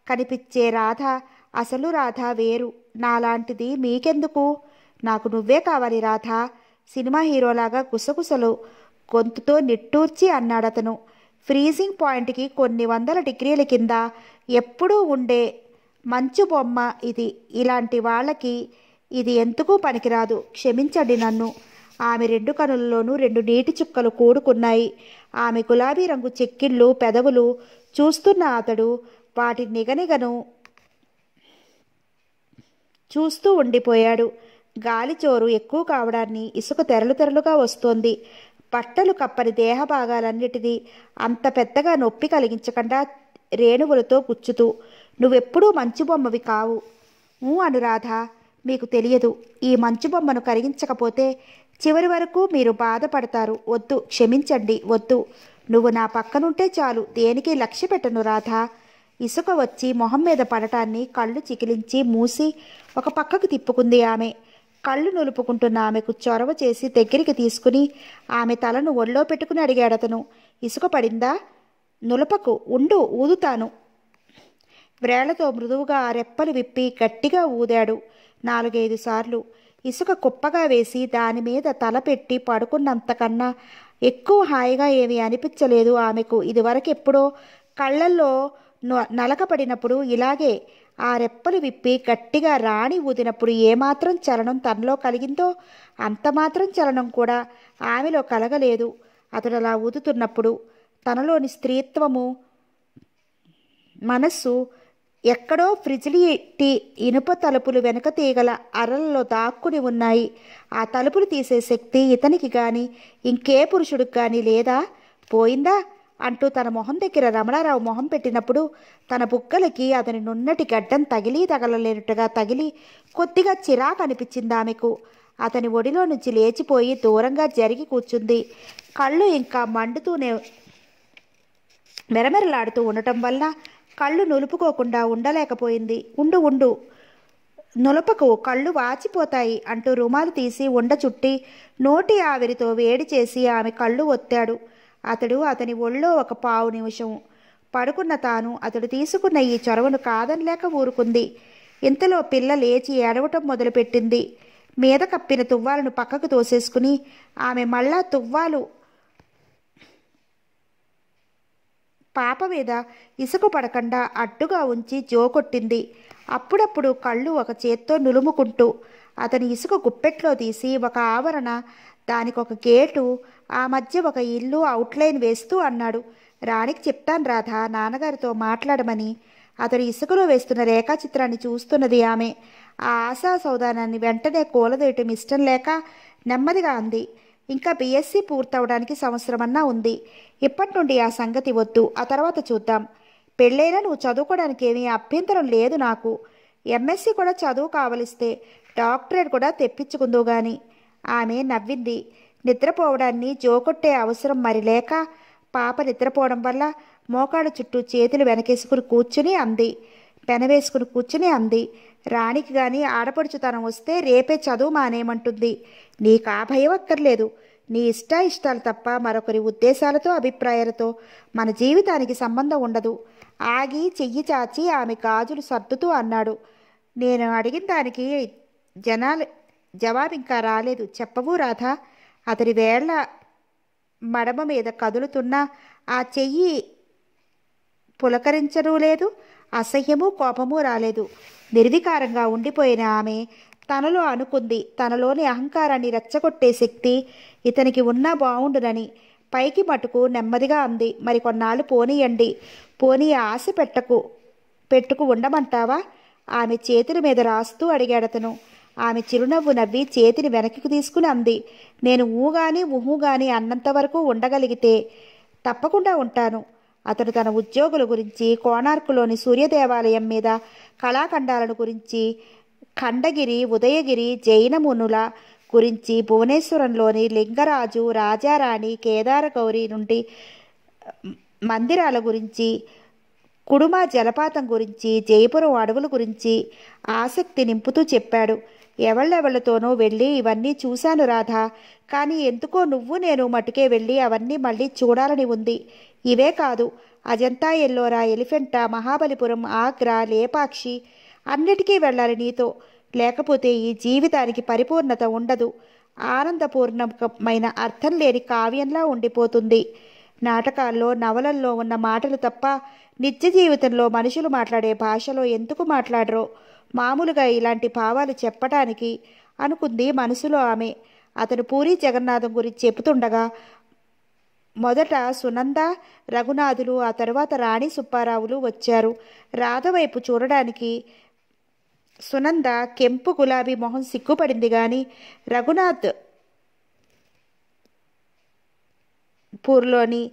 కనిపించే రాధ అసలు రాధ వేరు నాలాంటిది మీకెందుకు నాకు నువ్వే కావాలి రాధ సినిమా హీరోలాగా గుసగుసలు గొంతుతో నిట్టూర్చి అన్నాడతను ఫ్రీజింగ్ పాయింట్కి కొన్ని వందల డిగ్రీల కింద ఎప్పుడూ ఉండే మంచు బొమ్మ ఇది ఇలాంటి వాళ్ళకి ఇది ఎందుకు పనికిరాదు క్షమించండి నన్ను ఆమె రెండు కనులలోనూ రెండు నీటి చుక్కలు కూడుకున్నాయి ఆమె గులాబీ రంగు చెక్కిళ్ళు పెదవులు చూస్తున్న అతడు వాటి నిగనిగను చూస్తూ ఉండిపోయాడు గాలి చోరు ఎక్కువ కావడాన్ని ఇసుక తెరలు తెరలుగా వస్తోంది బట్టలు కప్పని దేహభాగాలన్నిటినీ అంత పెద్దగా నొప్పి కలిగించకుండా రేణువులతో గుచ్చుతూ నువ్వెప్పుడూ మంచు బొమ్మవి కావు అనురాధ మీకు తెలియదు ఈ మంచు బొమ్మను కరిగించకపోతే చివరి వరకు మీరు బాధపడతారు వద్దు క్షమించండి వద్దు నువ్వు నా పక్కనుంటే చాలు దేనికి లక్ష్య పెట్టను రాధ ఇసుక వచ్చి మొహం మీద పడటాన్ని కళ్ళు చికిలించి మూసి ఒక పక్కకు తిప్పుకుంది ఆమె కళ్ళు నులుపుకుంటున్న ఆమెకు చొరవ చేసి దగ్గరికి తీసుకుని ఆమె తలను ఒళ్ళో పెట్టుకుని అడిగాడతను ఇసుక పడిందా నులపకు ఉండు ఊదుతాను వ్రేళ్లతో మృదువుగా రెప్పలు విప్పి గట్టిగా ఊదాడు నాలుగైదు సార్లు ఇసుక కుప్పగా వేసి దాని మీద తల పెట్టి పడుకున్నంతకన్నా ఎక్కువ హాయిగా ఏమీ అనిపించలేదు ఆమెకు ఇదివరకెప్పుడో కళ్ళల్లో నలకపడినప్పుడు ఇలాగే ఆ రెప్పలు విప్పి గట్టిగా రాణి ఊదినప్పుడు ఏమాత్రం చలనం తనలో కలిగిందో అంతమాత్రం చలనం కూడా ఆమెలో కలగలేదు అతడు అలా ఊదుతున్నప్పుడు తనలోని స్త్రీత్వము మనస్సు ఎక్కడో ఫ్రిజిలిటీ ఇనుప తలుపులు వెనుక తీగల అరలలో దాక్కుని ఉన్నాయి ఆ తలుపులు తీసే శక్తి ఇతనికి కానీ ఇంకే పురుషుడికి కానీ లేదా పోయిందా అంటూ తన మొహం దగ్గర రమణారావు మొహం పెట్టినప్పుడు తన బుగ్గలకి అతని నున్నటి గడ్డం తగిలి తగలలేనట్టుగా తగిలి కొద్దిగా చిరాకు అనిపించింది ఆమెకు అతని ఒడిలో నుంచి లేచిపోయి దూరంగా జరిగి కూర్చుంది కళ్ళు ఇంకా మండుతూనే మెరమెరలాడుతూ ఉండటం వల్ల కళ్ళు నులుపుకోకుండా ఉండలేకపోయింది ఉండు ఉండు నులపకు కళ్ళు వాచిపోతాయి అంటూ రుమాలు తీసి ఉండ చుట్టి నోటి ఆవిరితో వేడి చేసి ఆమె కళ్ళు ఒత్తాడు అతడు అతని ఒళ్ళో ఒక పావు నిమిషం పడుకున్న తాను అతడు తీసుకున్న ఈ చొరవను కాదనలేక ఊరుకుంది ఇంతలో పిల్ల లేచి ఏడవటం మొదలుపెట్టింది మీద కప్పిన తువ్వాలను పక్కకు తోసేసుకుని ఆమె మళ్ళా తువ్వాలు పాప మీద ఇసుక పడకుండా అడ్డుగా ఉంచి జోకొట్టింది అప్పుడప్పుడు కళ్ళు ఒక చేత్తో నులుముకుంటూ అతని ఇసుక గుప్పెట్లో తీసి ఒక ఆవరణ దానికి ఒక గేటు ఆ మధ్య ఒక ఇల్లు అవుట్లైన్ వేస్తూ అన్నాడు రాణికి చెప్తాను రాధా నాన్నగారితో మాట్లాడమని అతడు ఇసుకలో వేస్తున్న రేఖాచిత్రాన్ని చూస్తున్నది ఆమె ఆ ఆశా సౌదానాన్ని వెంటనే కూలదేయటం ఇష్టం లేక నెమ్మదిగా అంది ఇంకా బీఎస్సీ పూర్తవడానికి సంవత్సరమన్నా ఉంది ఇప్పటి నుండి ఆ సంగతి వద్దు ఆ తర్వాత చూద్దాం పెళ్ళైనా నువ్వు చదువుకోవడానికి ఏమీ అభ్యంతరం లేదు నాకు ఎంఎస్సీ కూడా చదువు కావలిస్తే డాక్టరేట్ కూడా తెప్పించుకుందో కానీ ఆమె నవ్వింది నిద్రపోవడాన్ని జోకొట్టే అవసరం మరి లేక పాప నిద్రపోవడం వల్ల మోకాళ్ళ చుట్టూ చేతులు వెనకేసుకుని కూర్చుని అంది పెనవేసుకుని కూర్చుని అంది రాణికి కానీ ఆడపడుచుతనం వస్తే రేపే చదువు మానేమంటుంది నీకు ఆ భయం అక్కర్లేదు నీ ఇష్ట ఇష్టాలు తప్ప మరొకరి ఉద్దేశాలతో అభిప్రాయాలతో మన జీవితానికి సంబంధం ఉండదు ఆగి చెయ్యి చాచి ఆమె గాజులు సర్దుతూ అన్నాడు నేను అడిగిన దానికి జనాలు జవాబింకా రాలేదు చెప్పవు రాధా అతడి వేళ్ల మడమ మీద కదులుతున్న ఆ చెయ్యి పులకరించరూ లేదు అసహ్యము కోపము రాలేదు నిర్వికారంగా ఉండిపోయిన ఆమె తనలో అనుకుంది తనలోని అహంకారాన్ని రెచ్చగొట్టే శక్తి ఇతనికి ఉన్నా బాగుండునని పైకి మటుకు నెమ్మదిగా అంది మరి కొన్నాళ్ళు పోనీయండి పోనీ ఆశ పెట్టకు పెట్టుకు ఉండమంటావా ఆమె చేతుల మీద రాస్తూ అడిగాడతను ఆమె చిరునవ్వు నవ్వి చేతిని వెనక్కి తీసుకుని అంది నేను ఊగాని ఉహుగాని అన్నంత వరకు ఉండగలిగితే తప్పకుండా ఉంటాను అతడు తన ఉద్యోగుల గురించి కోణార్కులోని సూర్యదేవాలయం మీద కళాఖండాలను గురించి ఖండగిరి ఉదయగిరి జైనమునుల గురించి భువనేశ్వరంలోని లింగరాజు రాజారాణి కేదారగౌరి నుండి మందిరాల గురించి కుడుమ జలపాతం గురించి జైపురం అడవుల గురించి ఆసక్తి నింపుతూ చెప్పాడు ఎవళ్ళెవళ్ళతోనూ వెళ్ళి ఇవన్నీ చూశాను రాధా కానీ ఎందుకో నువ్వు నేను మటుకే వెళ్ళి అవన్నీ మళ్ళీ చూడాలని ఉంది ఇవే కాదు అజంతా ఎల్లోరా ఎలిఫెంటా మహాబలిపురం ఆగ్రా లేపాక్షి అన్నిటికీ వెళ్ళాలి నీతో లేకపోతే ఈ జీవితానికి పరిపూర్ణత ఉండదు ఆనందపూర్ణమైన అర్థం లేని కావ్యంలా ఉండిపోతుంది నాటకాల్లో నవలల్లో ఉన్న మాటలు తప్ప నిత్య జీవితంలో మనుషులు మాట్లాడే భాషలో ఎందుకు మాట్లాడరో మామూలుగా ఇలాంటి భావాలు చెప్పటానికి అనుకుంది మనసులో ఆమె అతను పూరి జగన్నాథం గురించి చెబుతుండగా మొదట సునంద రఘునాథులు ఆ తర్వాత రాణి సుబ్బారావులు వచ్చారు రాధవైపు చూడడానికి సునంద కెంపు గులాబీ మొహం సిగ్గుపడింది కానీ రఘునాథ్ పూర్లోని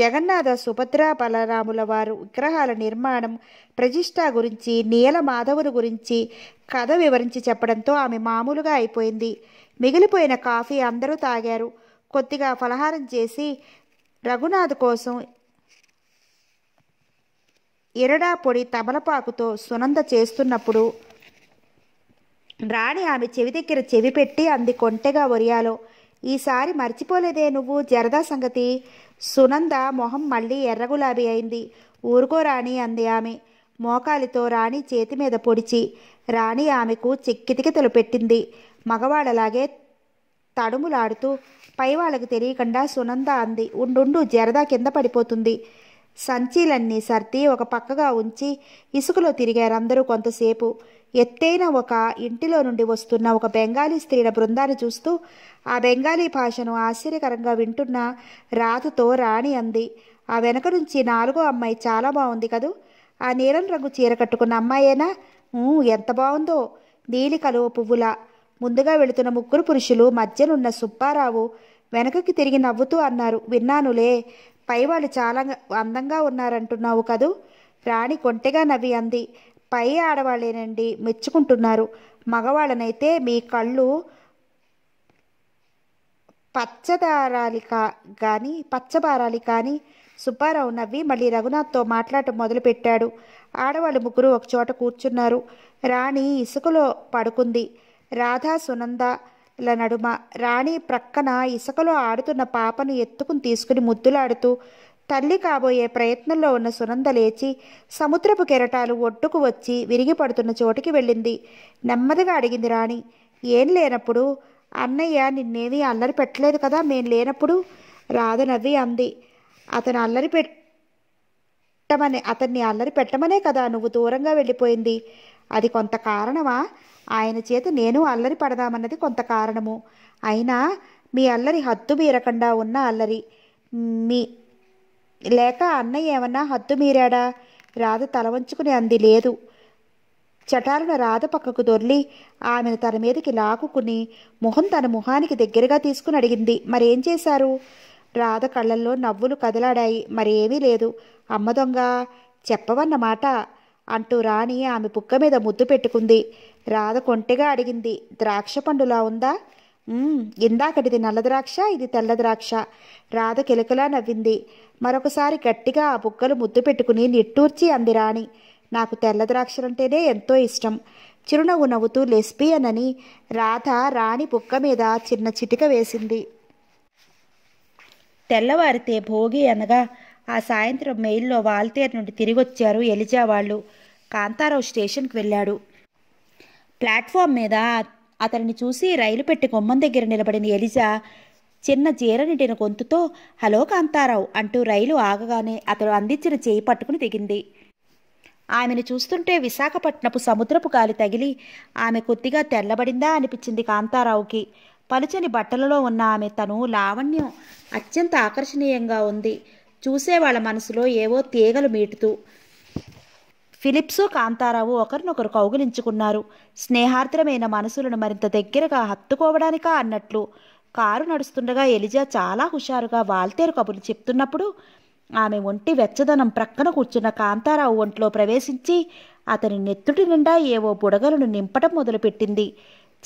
జగన్నాథ సుభద్ర బలరాముల వారు విగ్రహాల నిర్మాణం ప్రజిష్ట గురించి నీల మాధవుని గురించి కథ వివరించి చెప్పడంతో ఆమె మామూలుగా అయిపోయింది మిగిలిపోయిన కాఫీ అందరూ తాగారు కొద్దిగా ఫలహారం చేసి రఘునాథ్ కోసం ఎరడా పొడి తమలపాకుతో సునంద చేస్తున్నప్పుడు రాణి ఆమె చెవి దగ్గర చెవి పెట్టి అంది కొంటెగా ఒరియాలో ఈసారి మర్చిపోలేదే నువ్వు జరదా సంగతి సునంద మొహం మళ్ళీ ఎర్రగులాబీ అయింది ఊరుకోరాణి అంది ఆమె మోకాలితో రాణి చేతి మీద పొడిచి రాణి ఆమెకు చిక్కితికి పెట్టింది మగవాళ్ళలాగే తడుములాడుతూ పైవాళ్ళకు తెలియకుండా సునంద అంది ఉండుండు జరదా కింద పడిపోతుంది సంచీలన్నీ సర్ది ఒక పక్కగా ఉంచి ఇసుకలో తిరిగారందరూ కొంతసేపు ఎత్తైన ఒక ఇంటిలో నుండి వస్తున్న ఒక బెంగాలీ స్త్రీల బృందాన్ని చూస్తూ ఆ బెంగాలీ భాషను ఆశ్చర్యకరంగా వింటున్న రాతతో రాణి అంది ఆ వెనక నుంచి నాలుగో అమ్మాయి చాలా బాగుంది కదూ ఆ నీలం రంగు చీర కట్టుకున్న అమ్మాయేనా ఎంత బాగుందో కలువ పువ్వులా ముందుగా వెళుతున్న ముగ్గురు పురుషులు మధ్యనున్న సుబ్బారావు వెనకకి తిరిగి నవ్వుతూ అన్నారు విన్నానులే పై వాళ్ళు చాలా అందంగా ఉన్నారంటున్నావు కదూ రాణి కొంటెగా నవ్వి అంది పై ఆడవాళ్ళేనండి మెచ్చుకుంటున్నారు మగవాళ్ళనైతే మీ కళ్ళు పచ్చదారాలి కా కానీ పచ్చబారాలి కానీ సుబ్బారావు నవ్వి మళ్ళీ రఘునాథ్తో మాట్లాడటం మొదలుపెట్టాడు ఆడవాళ్ళు ముగ్గురు ఒకచోట కూర్చున్నారు రాణి ఇసుకలో పడుకుంది రాధా సునందల నడుమ రాణి ప్రక్కన ఇసుకలో ఆడుతున్న పాపను ఎత్తుకుని తీసుకుని ముద్దులాడుతూ తల్లి కాబోయే ప్రయత్నంలో ఉన్న సునంద లేచి సముద్రపు కెరటాలు ఒడ్డుకు వచ్చి విరిగి పడుతున్న చోటికి వెళ్ళింది నెమ్మదిగా అడిగింది రాణి ఏం లేనప్పుడు అన్నయ్య నిన్నేమీ అల్లరి పెట్టలేదు కదా మేం లేనప్పుడు రాధ నవ్వి అంది అతను అల్లరి పెట్టమనే అతన్ని అల్లరి పెట్టమనే కదా నువ్వు దూరంగా వెళ్ళిపోయింది అది కొంత కారణమా ఆయన చేత నేను అల్లరి పడదామన్నది కొంత కారణము అయినా మీ అల్లరి హద్దు మీరకుండా ఉన్న అల్లరి మీ లేక అన్నయ్య ఏమన్నా హద్దు మీరాడా రాధ తల వంచుకుని అంది లేదు చటాలను రాధ పక్కకు దొర్లి ఆమెను తన మీదకి లాక్కుని మొహం తన మొహానికి దగ్గరగా తీసుకుని అడిగింది మరేం చేశారు రాధ కళ్ళల్లో నవ్వులు కదలాడాయి మరేమీ లేదు అమ్మ దొంగ చెప్పవన్నమాట అంటూ రాణి ఆమె పుక్క మీద ముద్దు పెట్టుకుంది రాధ కొంటెగా అడిగింది ద్రాక్ష పండులా ఉందా ఇందాకటిది ద్రాక్ష ఇది తెల్ల ద్రాక్ష రాధ కిలకలా నవ్వింది మరొకసారి గట్టిగా ఆ బుక్కలు ముద్దు పెట్టుకుని నిట్టూర్చి అంది రాణి నాకు తెల్ల ద్రాక్షలంటేనే ఎంతో ఇష్టం చిరునవ్వు నవ్వుతూ లెస్బియన్ అని రాధ రాణి బుక్క మీద చిన్న చిటిక వేసింది తెల్లవారితే భోగి అనగా ఆ సాయంత్రం మెయిల్లో వాల్తేరు నుండి తిరిగొచ్చారు ఎలిజా వాళ్ళు కాంతారావు స్టేషన్కి వెళ్ళాడు ప్లాట్ఫామ్ మీద అతనిని చూసి రైలు పెట్టి గుమ్మం దగ్గర నిలబడిన ఎలిజా చిన్న జీరనిటిన గొంతుతో హలో కాంతారావు అంటూ రైలు ఆగగానే అతడు అందించిన చేయి పట్టుకుని దిగింది ఆమెను చూస్తుంటే విశాఖపట్నపు సముద్రపు గాలి తగిలి ఆమె కొద్దిగా తెల్లబడిందా అనిపించింది కాంతారావుకి పలుచని బట్టలలో ఉన్న ఆమె తను లావణ్యం అత్యంత ఆకర్షణీయంగా ఉంది చూసే వాళ్ళ మనసులో ఏవో తీగలు మీటుతూ ఫిలిప్సు కాంతారావు ఒకరినొకరు కౌగిలించుకున్నారు స్నేహార్ద్రమైన మనసులను మరింత దగ్గరగా హత్తుకోవడానికా అన్నట్లు కారు నడుస్తుండగా ఎలిజా చాలా హుషారుగా వాల్తేరు కబులు చెప్తున్నప్పుడు ఆమె ఒంటి వెచ్చదనం ప్రక్కన కూర్చున్న కాంతారావు ఒంట్లో ప్రవేశించి అతని నెత్తుడి నిండా ఏవో బుడగలను నింపటం మొదలుపెట్టింది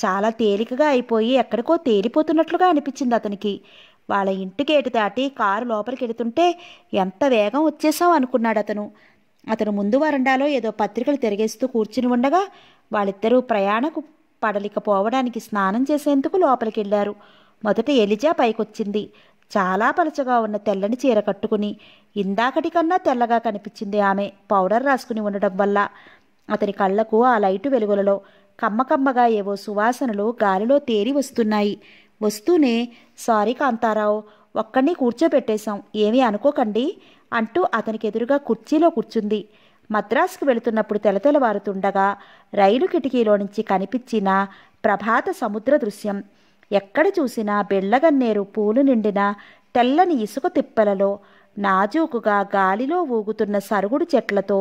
చాలా తేలికగా అయిపోయి ఎక్కడికో తేలిపోతున్నట్లుగా అనిపించింది అతనికి వాళ్ళ ఇంటి గేటు దాటి కారు లోపలికి వెళుతుంటే ఎంత వేగం వచ్చేసావు అనుకున్నాడు అతను అతను ముందు వరండాలో ఏదో పత్రికలు తిరిగేస్తూ కూర్చుని ఉండగా వాళ్ళిద్దరూ ప్రయాణకు పడలికపోవడానికి స్నానం చేసేందుకు లోపలికి వెళ్ళారు మొదట ఎలిజా పైకొచ్చింది చాలా పలచగా ఉన్న తెల్లని చీర కట్టుకుని ఇందాకటి కన్నా తెల్లగా కనిపించింది ఆమె పౌడర్ రాసుకుని ఉండడం వల్ల అతని కళ్ళకు ఆ లైటు వెలుగులలో కమ్మకమ్మగా ఏవో సువాసనలు గాలిలో తేరి వస్తున్నాయి వస్తూనే సారీ కాంతారావు ఒక్కడిని కూర్చోబెట్టేశాం ఏమీ అనుకోకండి అంటూ అతనికి ఎదురుగా కుర్చీలో కూర్చుంది మద్రాసుకు వెళుతున్నప్పుడు తెలతెలవారుతుండగా రైలు కిటికీలో నుంచి కనిపించిన ప్రభాత సముద్ర దృశ్యం ఎక్కడ చూసినా బెళ్ళగన్నేరు పూలు నిండిన తెల్లని ఇసుక తిప్పలలో నాజూకుగా గాలిలో ఊగుతున్న సరుగుడు చెట్లతో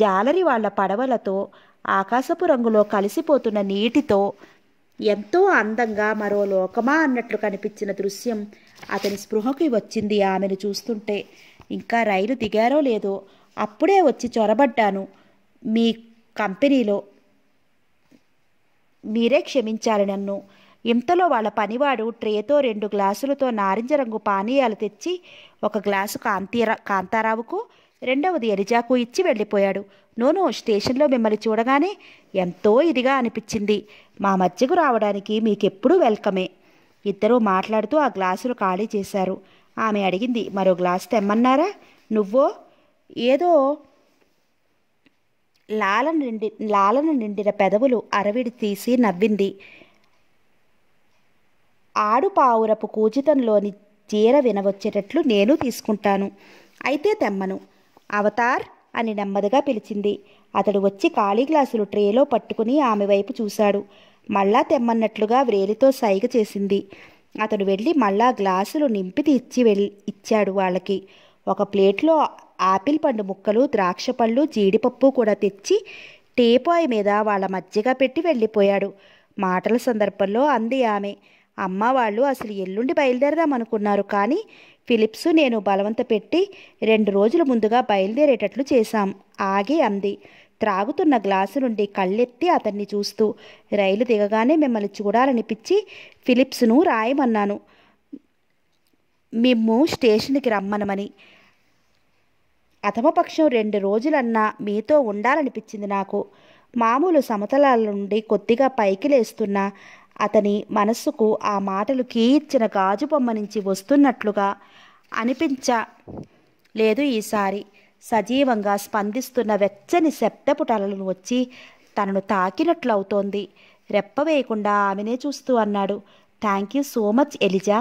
జాలరి వాళ్ల పడవలతో ఆకాశపు రంగులో కలిసిపోతున్న నీటితో ఎంతో అందంగా మరో లోకమా అన్నట్లు కనిపించిన దృశ్యం అతని స్పృహకి వచ్చింది ఆమెను చూస్తుంటే ఇంకా రైలు దిగారో లేదో అప్పుడే వచ్చి చొరబడ్డాను మీ కంపెనీలో మీరే క్షమించాలి నన్ను ఇంతలో వాళ్ళ పనివాడు ట్రేతో రెండు గ్లాసులతో నారింజ రంగు పానీయాలు తెచ్చి ఒక గ్లాసు కాంతీరా కాంతారావుకు రెండవది ఎలిజాకు ఇచ్చి వెళ్ళిపోయాడు నోను స్టేషన్లో మిమ్మల్ని చూడగానే ఎంతో ఇదిగా అనిపించింది మా మధ్యకు రావడానికి మీకెప్పుడూ వెల్కమే ఇద్దరూ మాట్లాడుతూ ఆ గ్లాసులు ఖాళీ చేశారు ఆమె అడిగింది మరో గ్లాస్ తెమ్మన్నారా నువ్వో ఏదో లాలన నిండి లాలన నిండిన పెదవులు అరవిడి తీసి నవ్వింది ఆడు పావురపు కూచితంలోని చీర వినవచ్చేటట్లు నేను తీసుకుంటాను అయితే తెమ్మను అవతార్ అని నెమ్మదిగా పిలిచింది అతడు వచ్చి ఖాళీ గ్లాసులు ట్రేలో పట్టుకుని ఆమె వైపు చూశాడు మళ్ళా తెమ్మన్నట్లుగా వ్రేలితో సైగ చేసింది అతడు వెళ్ళి మళ్ళా గ్లాసులు నింపి ఇచ్చి వెళ్ళి ఇచ్చాడు వాళ్ళకి ఒక ప్లేట్లో ఆపిల్ పండు ముక్కలు ద్రాక్ష పళ్ళు జీడిపప్పు కూడా తెచ్చి టేపాయి మీద వాళ్ళ మధ్యగా పెట్టి వెళ్ళిపోయాడు మాటల సందర్భంలో అంది ఆమె అమ్మ వాళ్ళు అసలు ఎల్లుండి బయలుదేరదామనుకున్నారు కానీ ఫిలిప్స్ నేను బలవంత పెట్టి రెండు రోజుల ముందుగా బయలుదేరేటట్లు చేశాం ఆగి అంది త్రాగుతున్న గ్లాసు నుండి కళ్ళెత్తి అతన్ని చూస్తూ రైలు దిగగానే మిమ్మల్ని చూడాలనిపించి ఫిలిప్స్ను రాయమన్నాను మిమ్ము స్టేషన్కి రమ్మనమని అథమపక్షం రెండు రోజులన్నా మీతో ఉండాలనిపించింది నాకు మామూలు సమతలాల నుండి కొద్దిగా పైకి లేస్తున్న అతని మనస్సుకు ఆ మాటలు కీర్చిన గాజు బొమ్మ నుంచి వస్తున్నట్లుగా అనిపించ లేదు ఈసారి సజీవంగా స్పందిస్తున్న వెచ్చని శబ్దపు వచ్చి తనను తాకినట్లు అవుతోంది రెప్ప వేయకుండా ఆమెనే చూస్తూ అన్నాడు thank you so much Eliza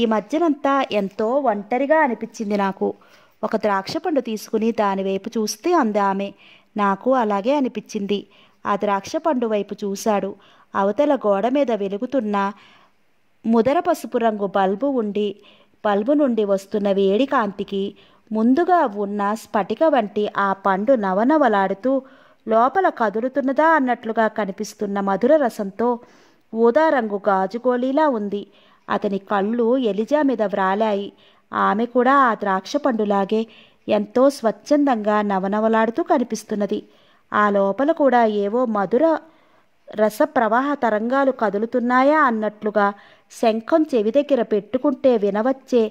ఈ మధ్యనంతా ఎంతో ఒంటరిగా అనిపించింది నాకు ఒక ద్రాక్ష పండు తీసుకుని దానివైపు చూస్తే అంది ఆమె నాకు అలాగే అనిపించింది ఆ ద్రాక్ష పండు వైపు చూశాడు అవతల గోడ మీద వెలుగుతున్న ముదర పసుపు రంగు బల్బు ఉండి బల్బు నుండి వస్తున్న వేడి కాంతికి ముందుగా ఉన్న స్ఫటిక వంటి ఆ పండు నవనవలాడుతూ లోపల కదులుతున్నదా అన్నట్లుగా కనిపిస్తున్న మధుర రసంతో ఊదారంగు గాజుగోళీలా ఉంది అతని కళ్ళు ఎలిజా మీద వ్రాలాయి ఆమె కూడా ఆ ద్రాక్ష పండులాగే ఎంతో స్వచ్ఛందంగా నవనవలాడుతూ కనిపిస్తున్నది ఆ లోపల కూడా ఏవో మధుర రసప్రవాహ తరంగాలు కదులుతున్నాయా అన్నట్లుగా శంఖం చెవి దగ్గర పెట్టుకుంటే వినవచ్చే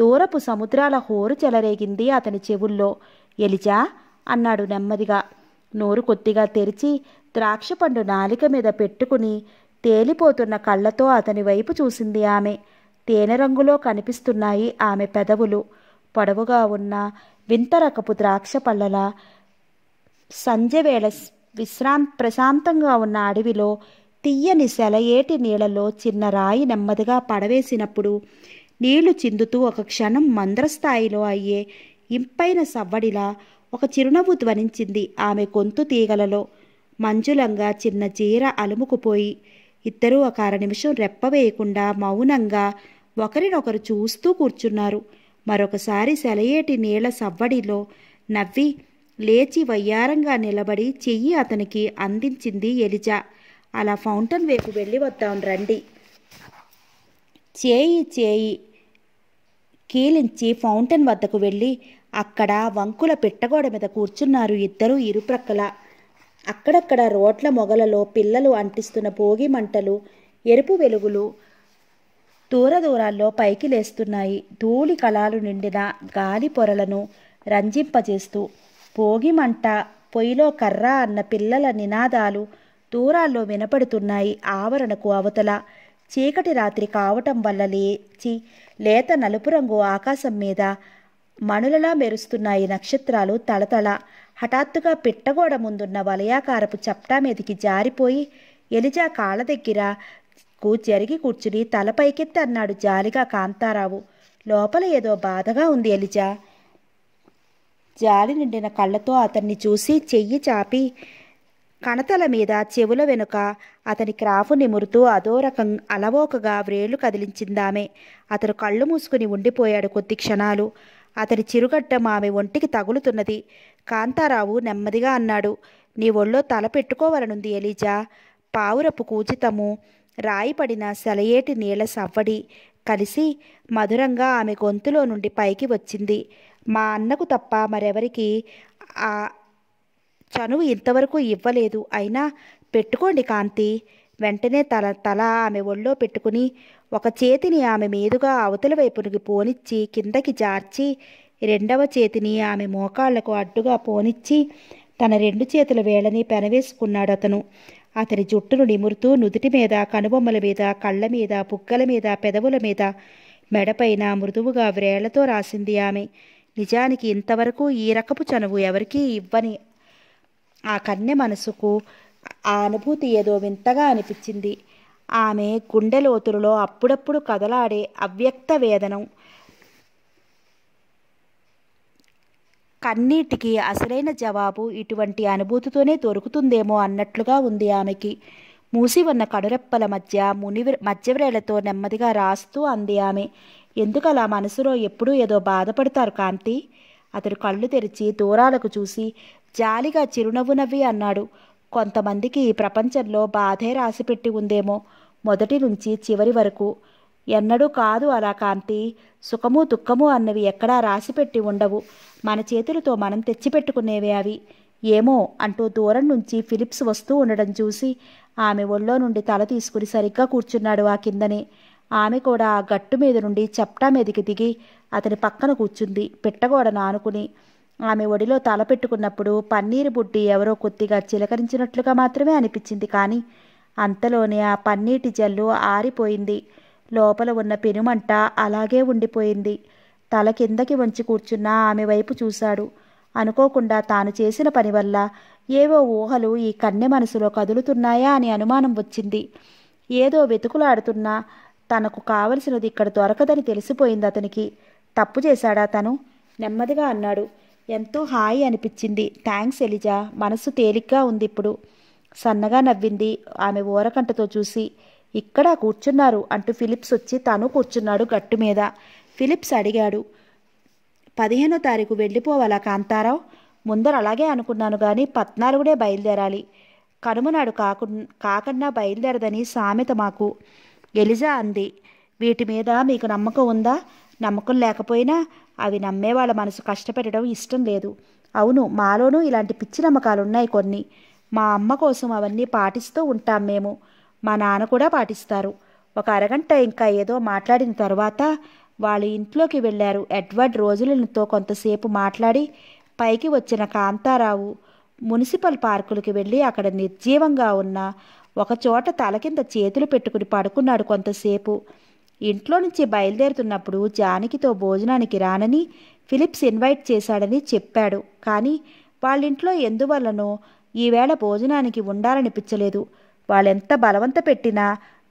దూరపు సముద్రాల హోరు చెలరేగింది అతని చెవుల్లో ఎలిజా అన్నాడు నెమ్మదిగా నోరు కొద్దిగా తెరిచి ద్రాక్షపండు నాలిక మీద పెట్టుకుని తేలిపోతున్న కళ్ళతో అతని వైపు చూసింది ఆమె తేనె రంగులో కనిపిస్తున్నాయి ఆమె పెదవులు పొడవుగా ఉన్న వింతరకపు ద్రాక్ష పళ్ళల సంజవేళ విశ్రాం ప్రశాంతంగా ఉన్న అడవిలో తియ్యని సెలయేటి నీళ్ళలో చిన్న రాయి నెమ్మదిగా పడవేసినప్పుడు నీళ్లు చిందుతూ ఒక క్షణం మంద్రస్థాయిలో అయ్యే ఇంపైన సవ్వడిలా ఒక చిరునవ్వు ధ్వనించింది ఆమె గొంతు తీగలలో మంజులంగా చిన్న చీర అలుముకుపోయి ఇద్దరూ ఒక అర నిమిషం రెప్పవేయకుండా మౌనంగా ఒకరినొకరు చూస్తూ కూర్చున్నారు మరొకసారి సెలయేటి నీళ్ల సవ్వడిలో నవ్వి లేచి వయ్యారంగా నిలబడి చెయ్యి అతనికి అందించింది ఎలిజా అలా ఫౌంటైన్ వైపు వెళ్ళి వద్దాం రండి చేయి చేయి కీలించి ఫౌంటైన్ వద్దకు వెళ్ళి అక్కడ వంకుల పెట్టగోడ మీద కూర్చున్నారు ఇద్దరు ఇరుప్రక్కల అక్కడక్కడ రోడ్ల మొగలలో పిల్లలు అంటిస్తున్న భోగి మంటలు ఎరుపు వెలుగులు దూర దూరాల్లో పైకి లేస్తున్నాయి ధూళి కళాలు నిండిన గాలి పొరలను రంజింపజేస్తూ మంట పొయ్యిలో కర్ర అన్న పిల్లల నినాదాలు దూరాల్లో వినపడుతున్నాయి ఆవరణకు అవతల చీకటి రాత్రి కావటం వల్ల లేచి లేత నలుపు రంగు ఆకాశం మీద మణులలా మెరుస్తున్నాయి నక్షత్రాలు తలతళ హఠాత్తుగా పిట్టగోడ ముందున్న వలయాకారపు చప్టా మీదికి జారిపోయి ఎలిజా కాళ్ళ దగ్గర జరిగి కూర్చుని తల అన్నాడు జాలిగా కాంతారావు లోపల ఏదో బాధగా ఉంది ఎలిజా జాలి నిండిన కళ్ళతో అతన్ని చూసి చెయ్యి చాపి కణతల మీద చెవుల వెనుక అతని క్రాఫు నిమురుతూ అదో రకం అలవోకగా వ్రేళ్లు కదిలించిందామె అతను కళ్ళు మూసుకుని ఉండిపోయాడు కొద్ది క్షణాలు అతని చిరుగడ్డ ఆమె ఒంటికి తగులుతున్నది కాంతారావు నెమ్మదిగా అన్నాడు నీ ఒళ్ళో తల పెట్టుకోవాలనుంది ఎలీజా పావురపు కూచితము రాయిపడిన సెలయేటి నీళ్ల సవ్వడి కలిసి మధురంగా ఆమె గొంతులో నుండి పైకి వచ్చింది మా అన్నకు తప్ప మరెవరికి ఆ చనువు ఇంతవరకు ఇవ్వలేదు అయినా పెట్టుకోండి కాంతి వెంటనే తల తల ఆమె ఒళ్ళో పెట్టుకుని ఒక చేతిని ఆమె మీదుగా అవతల వైపునికి పోనిచ్చి కిందకి జార్చి రెండవ చేతిని ఆమె మోకాళ్లకు అడ్డుగా పోనిచ్చి తన రెండు చేతుల వేళని పెనవేసుకున్నాడు అతను అతని జుట్టును నిమురుతూ నుదుటి మీద కనుబొమ్మల మీద కళ్ళ మీద పుక్కల మీద పెదవుల మీద మెడపైన మృదువుగా వ్రేళ్లతో రాసింది ఆమె నిజానికి ఇంతవరకు ఈ రకపు చనువు ఎవరికీ ఇవ్వని ఆ కన్య మనసుకు ఆ అనుభూతి ఏదో వింతగా అనిపించింది ఆమె గుండె లోతులలో అప్పుడప్పుడు కదలాడే అవ్యక్త వేదనం కన్నీటికి అసలైన జవాబు ఇటువంటి అనుభూతితోనే దొరుకుతుందేమో అన్నట్లుగా ఉంది ఆమెకి మూసి ఉన్న కడురెప్పల మధ్య మునివి మధ్యవ్రేలతో నెమ్మదిగా రాస్తూ అంది ఆమె ఎందుకు అలా మనసులో ఎప్పుడూ ఏదో బాధపడతారు కాంతి అతడు కళ్ళు తెరిచి దూరాలకు చూసి జాలిగా చిరునవ్వు నవ్వి అన్నాడు కొంతమందికి ఈ ప్రపంచంలో బాధే రాసిపెట్టి ఉందేమో మొదటి నుంచి చివరి వరకు ఎన్నడూ కాదు అలా కాంతి సుఖము దుఃఖము అన్నవి ఎక్కడా రాసిపెట్టి ఉండవు మన చేతులతో మనం తెచ్చిపెట్టుకునేవి అవి ఏమో అంటూ దూరం నుంచి ఫిలిప్స్ వస్తూ ఉండడం చూసి ఆమె ఒళ్ళో నుండి తల తీసుకుని సరిగ్గా కూర్చున్నాడు ఆ కిందనే ఆమె కూడా ఆ గట్టు మీద నుండి చెప్టా మీదకి దిగి అతని పక్కన కూర్చుంది పిట్టగోడను ఆనుకుని ఆమె ఒడిలో తల పెట్టుకున్నప్పుడు పన్నీరు బుడ్డి ఎవరో కొద్దిగా చిలకరించినట్లుగా మాత్రమే అనిపించింది కానీ అంతలోనే ఆ పన్నీటి జల్లు ఆరిపోయింది లోపల ఉన్న పెనుమంట అలాగే ఉండిపోయింది తల కిందకి వంచి కూర్చున్న ఆమె వైపు చూశాడు అనుకోకుండా తాను చేసిన పని వల్ల ఏవో ఊహలు ఈ కన్నె మనసులో కదులుతున్నాయా అని అనుమానం వచ్చింది ఏదో వెతుకులాడుతున్నా తనకు కావలసినది ఇక్కడ దొరకదని తెలిసిపోయింది అతనికి తప్పు చేశాడా తను నెమ్మదిగా అన్నాడు ఎంతో హాయి అనిపించింది థ్యాంక్స్ ఎలిజా మనసు తేలిగ్గా ఉంది ఇప్పుడు సన్నగా నవ్వింది ఆమె ఓరకంటతో చూసి ఇక్కడ కూర్చున్నారు అంటూ ఫిలిప్స్ వచ్చి తను కూర్చున్నాడు గట్టు మీద ఫిలిప్స్ అడిగాడు పదిహేనో తారీఖు వెళ్ళిపోవాలా కాంతారావు ముందర అలాగే అనుకున్నాను కానీ పద్నాలుగుడే బయలుదేరాలి కనుమనాడు కాకు కాకుండా బయలుదేరదని సామెత మాకు గెలిజా అంది వీటి మీద మీకు నమ్మకం ఉందా నమ్మకం లేకపోయినా అవి నమ్మే వాళ్ళ మనసు కష్టపెట్టడం ఇష్టం లేదు అవును మాలోనూ ఇలాంటి పిచ్చి నమ్మకాలు ఉన్నాయి కొన్ని మా అమ్మ కోసం అవన్నీ పాటిస్తూ ఉంటాం మేము మా నాన్న కూడా పాటిస్తారు ఒక అరగంట ఇంకా ఏదో మాట్లాడిన తర్వాత వాళ్ళు ఇంట్లోకి వెళ్ళారు ఎడ్వర్డ్ రోజులతో కొంతసేపు మాట్లాడి పైకి వచ్చిన కాంతారావు మున్సిపల్ పార్కులకి వెళ్ళి అక్కడ నిర్జీవంగా ఉన్న ఒకచోట తల కింద చేతులు పెట్టుకుని పడుకున్నాడు కొంతసేపు ఇంట్లో నుంచి బయలుదేరుతున్నప్పుడు జానకితో భోజనానికి రానని ఫిలిప్స్ ఇన్వైట్ చేశాడని చెప్పాడు కానీ వాళ్ళింట్లో ఎందువల్లనో ఈవేళ భోజనానికి ఉండాలనిపించలేదు వాళ్ళెంత బలవంత పెట్టినా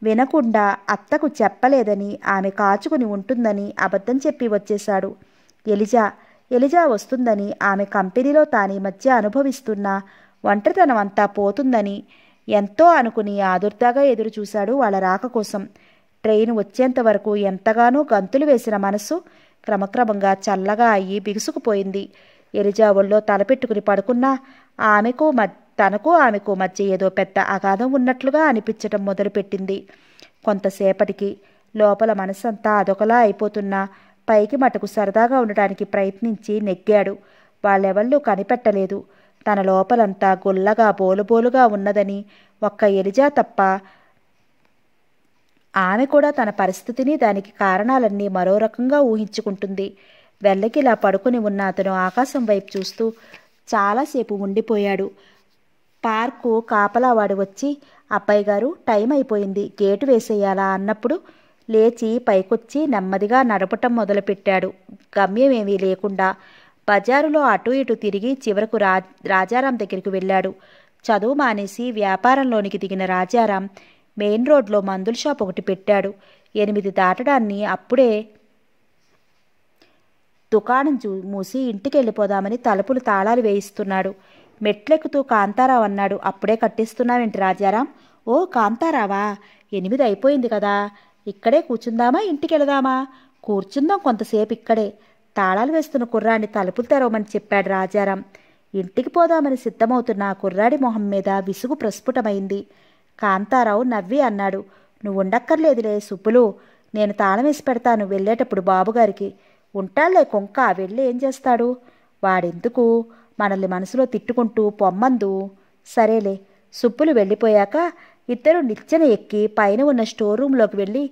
వినకుండా అత్తకు చెప్పలేదని ఆమె కాచుకుని ఉంటుందని అబద్ధం చెప్పి వచ్చేశాడు ఎలిజా ఎలిజా వస్తుందని ఆమె కంపెనీలో తాని మధ్య అనుభవిస్తున్న ఒంటరితనం అంతా పోతుందని ఎంతో అనుకుని ఆదుర్దాగా ఎదురుచూశాడు వాళ్ళ రాక కోసం ట్రైన్ వచ్చేంత వరకు ఎంతగానో గంతులు వేసిన మనసు క్రమక్రమంగా చల్లగా అయ్యి బిగుసుకుపోయింది ఎలిజావుల్లో తలపెట్టుకుని పడుకున్నా ఆమెకు మ తనకు ఆమెకు మధ్య ఏదో పెద్ద అగాధం ఉన్నట్లుగా అనిపించటం మొదలుపెట్టింది కొంతసేపటికి లోపల మనసంతా అదొకలా అయిపోతున్నా పైకి మటుకు సరదాగా ఉండటానికి ప్రయత్నించి నెగ్గాడు వాళ్ళెవళ్ళు కనిపెట్టలేదు తన లోపలంతా గుల్లగా బోలుబోలుగా ఉన్నదని ఒక్క ఎలిజా తప్ప ఆమె కూడా తన పరిస్థితిని దానికి కారణాలన్నీ మరో రకంగా ఊహించుకుంటుంది వెళ్ళకిలా పడుకుని ఉన్న అతను ఆకాశం వైపు చూస్తూ చాలాసేపు ఉండిపోయాడు పార్కు కాపలావాడు వచ్చి అబ్బాయి గారు టైం అయిపోయింది గేటు వేసేయాలా అన్నప్పుడు లేచి పైకొచ్చి నెమ్మదిగా నడపటం మొదలుపెట్టాడు గమ్యమేమీ లేకుండా బజారులో అటు ఇటు తిరిగి చివరకు రా రాజారాం దగ్గరికి వెళ్ళాడు చదువు మానేసి వ్యాపారంలోనికి దిగిన రాజారాం మెయిన్ రోడ్లో మందుల షాప్ ఒకటి పెట్టాడు ఎనిమిది దాటడాన్ని అప్పుడే దుకాణం చూ మూసి ఇంటికి వెళ్ళిపోదామని తలుపులు తాళాలు వేయిస్తున్నాడు మెట్లెక్కుతూ కాంతారావు అన్నాడు అప్పుడే కట్టిస్తున్నావేంటి రాజారాం ఓ కాంతారావా ఎనిమిది అయిపోయింది కదా ఇక్కడే కూర్చుందామా ఇంటికి వెళదామా కూర్చుందాం కొంతసేపు ఇక్కడే తాళాలు వేస్తున్న కుర్రాన్ని తలుపులు తెరవమని చెప్పాడు రాజారాం ఇంటికి పోదామని సిద్ధమవుతున్న ఆ కుర్రాడి మొహం మీద విసుగు ప్రస్ఫుటమైంది కాంతారావు నవ్వి అన్నాడు నువ్వు ఉండక్కర్లేదులే సుబ్బులు నేను తాళం వేసి పెడతాను వెళ్ళేటప్పుడు బాబుగారికి ఉంటాళ్లే కొంక వెళ్ళి ఏం చేస్తాడు వాడెందుకు మనల్ని మనసులో తిట్టుకుంటూ పొమ్మందు సరేలే సుప్పులు వెళ్ళిపోయాక ఇద్దరు నిచ్చెన ఎక్కి పైన ఉన్న స్టోర్ రూమ్లోకి వెళ్ళి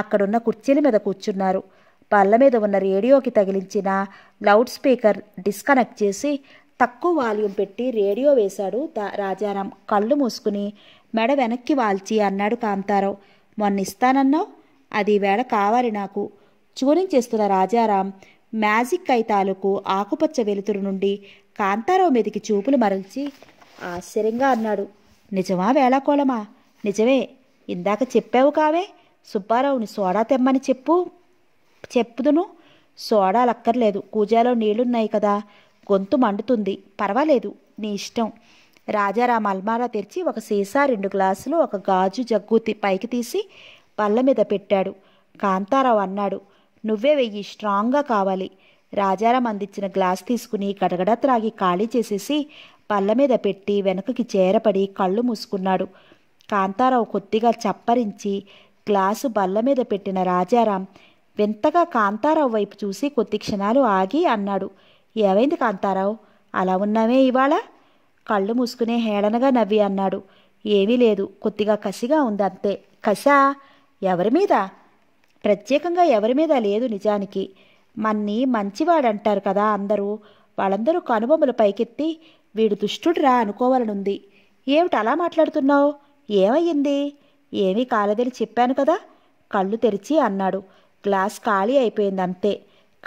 అక్కడున్న కుర్చీల మీద కూర్చున్నారు బల్ల మీద ఉన్న రేడియోకి తగిలించిన లౌడ్ స్పీకర్ డిస్కనెక్ట్ చేసి తక్కువ వాల్యూమ్ పెట్టి రేడియో వేశాడు రాజారాం కళ్ళు మూసుకుని మెడ వెనక్కి వాల్చి అన్నాడు కాంతారావు మొన్న ఇస్తానన్నావు అది వేళ కావాలి నాకు చేస్తున్న రాజారాం మ్యాజిక్ తాలూకు ఆకుపచ్చ వెలుతురు నుండి కాంతారావు మీదకి చూపులు మరల్చి ఆశ్చర్యంగా అన్నాడు నిజమా వేళాకోళమా నిజమే ఇందాక చెప్పావు కావే సుబ్బారావుని సోడా తెమ్మని చెప్పు చెప్పుదును సోడాలక్కర్లేదు కూజాలో నీళ్లున్నాయి కదా గొంతు మండుతుంది పర్వాలేదు నీ ఇష్టం రాజారాం అల్మారా తెరిచి ఒక సీసా రెండు గ్లాసులు ఒక గాజు జగ్గు పైకి తీసి పళ్ళ మీద పెట్టాడు కాంతారావు అన్నాడు నువ్వే వెయ్యి స్ట్రాంగ్గా కావాలి రాజారాం అందించిన గ్లాస్ తీసుకుని గడగడ త్రాగి ఖాళీ చేసేసి పళ్ళ మీద పెట్టి వెనకకి చేరపడి కళ్ళు మూసుకున్నాడు కాంతారావు కొద్దిగా చప్పరించి గ్లాసు బల్ల మీద పెట్టిన రాజారాం వింతగా కాంతారావు వైపు చూసి కొద్ది క్షణాలు ఆగి అన్నాడు ఏమైంది కాంతారావు అలా ఉన్నామే ఇవాళ కళ్ళు మూసుకునే హేళనగా నవ్వి అన్నాడు ఏమీ లేదు కొద్దిగా కసిగా ఉందంతే కసా ఎవరి మీద ప్రత్యేకంగా ఎవరి మీద లేదు నిజానికి మన్ని మంచివాడంటారు కదా అందరూ వాళ్ళందరూ కనుబొమ్మలు పైకెత్తి వీడు దుష్టుడురా అనుకోవాలనుంది ఏమిటి అలా మాట్లాడుతున్నావు ఏమయ్యింది ఏమీ కాలేదని చెప్పాను కదా కళ్ళు తెరిచి అన్నాడు గ్లాస్ ఖాళీ అయిపోయింది అంతే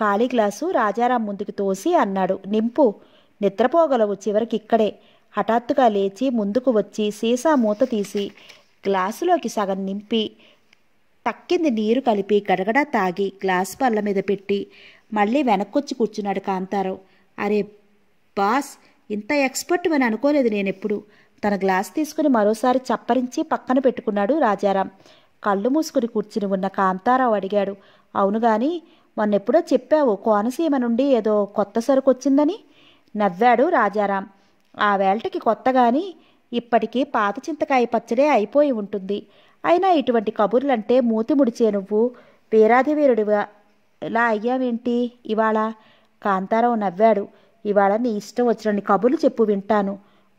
ఖాళీ గ్లాసు రాజారాం ముందుకు తోసి అన్నాడు నింపు నిద్రపోగలవు చివరికి ఇక్కడే హఠాత్తుగా లేచి ముందుకు వచ్చి సీసా మూత తీసి గ్లాసులోకి సగం నింపి తక్కింది నీరు కలిపి గడగడా తాగి గ్లాస్ పళ్ళ మీద పెట్టి మళ్ళీ వెనక్కొచ్చి కూర్చున్నాడు కాంతారావు అరే బాస్ ఇంత ఎక్స్పర్ట్ అని అనుకోలేదు నేనెప్పుడు తన గ్లాస్ తీసుకుని మరోసారి చప్పరించి పక్కన పెట్టుకున్నాడు రాజారాం కళ్ళు మూసుకుని కూర్చుని ఉన్న కాంతారావు అడిగాడు అవును మొన్నెప్పుడో చెప్పావు కోనసీమ నుండి ఏదో కొత్త సరుకు వచ్చిందని నవ్వాడు రాజారాం ఆ వేల్టకి కొత్తగాని ఇప్పటికీ పాత చింతకాయ పచ్చడే అయిపోయి ఉంటుంది అయినా ఇటువంటి కబుర్లంటే మూతి ముడిచే నువ్వు వీరాధివీరుడివా ఇలా అయ్యావేంటి ఇవాళ కాంతారావు నవ్వాడు ఇవాళ నీ ఇష్టం వచ్చినన్ని కబుర్లు చెప్పు వింటాను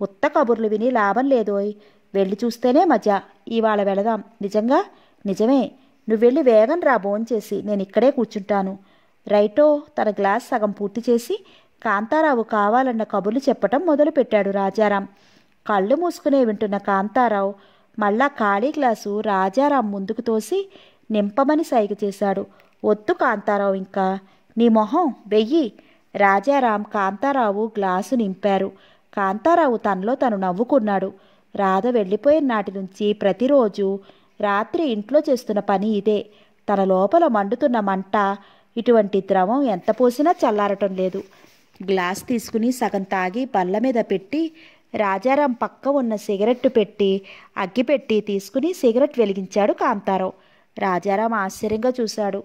ఉత్త కబుర్లు విని లాభం లేదోయ్ వెళ్ళి చూస్తేనే మజా ఇవాళ వెళదాం నిజంగా నిజమే నువ్వు వెళ్ళి వేగం రా భోంచేసి నేను ఇక్కడే కూర్చుంటాను రైటో తన గ్లాస్ సగం పూర్తి చేసి కాంతారావు కావాలన్న కబుర్లు చెప్పటం మొదలుపెట్టాడు రాజారాం కళ్ళు మూసుకునే వింటున్న కాంతారావు మళ్ళా ఖాళీ గ్లాసు రాజారాం ముందుకు తోసి నింపమని సైగ చేశాడు ఒత్తు కాంతారావు ఇంకా నీ మొహం వెయ్యి రాజారాం కాంతారావు గ్లాసు నింపారు కాంతారావు తనలో తను నవ్వుకున్నాడు రాధ వెళ్ళిపోయిన నాటి నుంచి ప్రతిరోజు రాత్రి ఇంట్లో చేస్తున్న పని ఇదే తన లోపల మండుతున్న మంట ఇటువంటి ద్రవం ఎంత పోసినా చల్లారటం లేదు గ్లాస్ తీసుకుని సగం తాగి బల్ల మీద పెట్టి రాజారాం పక్క ఉన్న సిగరెట్ పెట్టి అగ్గిపెట్టి తీసుకుని సిగరెట్ వెలిగించాడు కాంతారావు రాజారాం ఆశ్చర్యంగా చూశాడు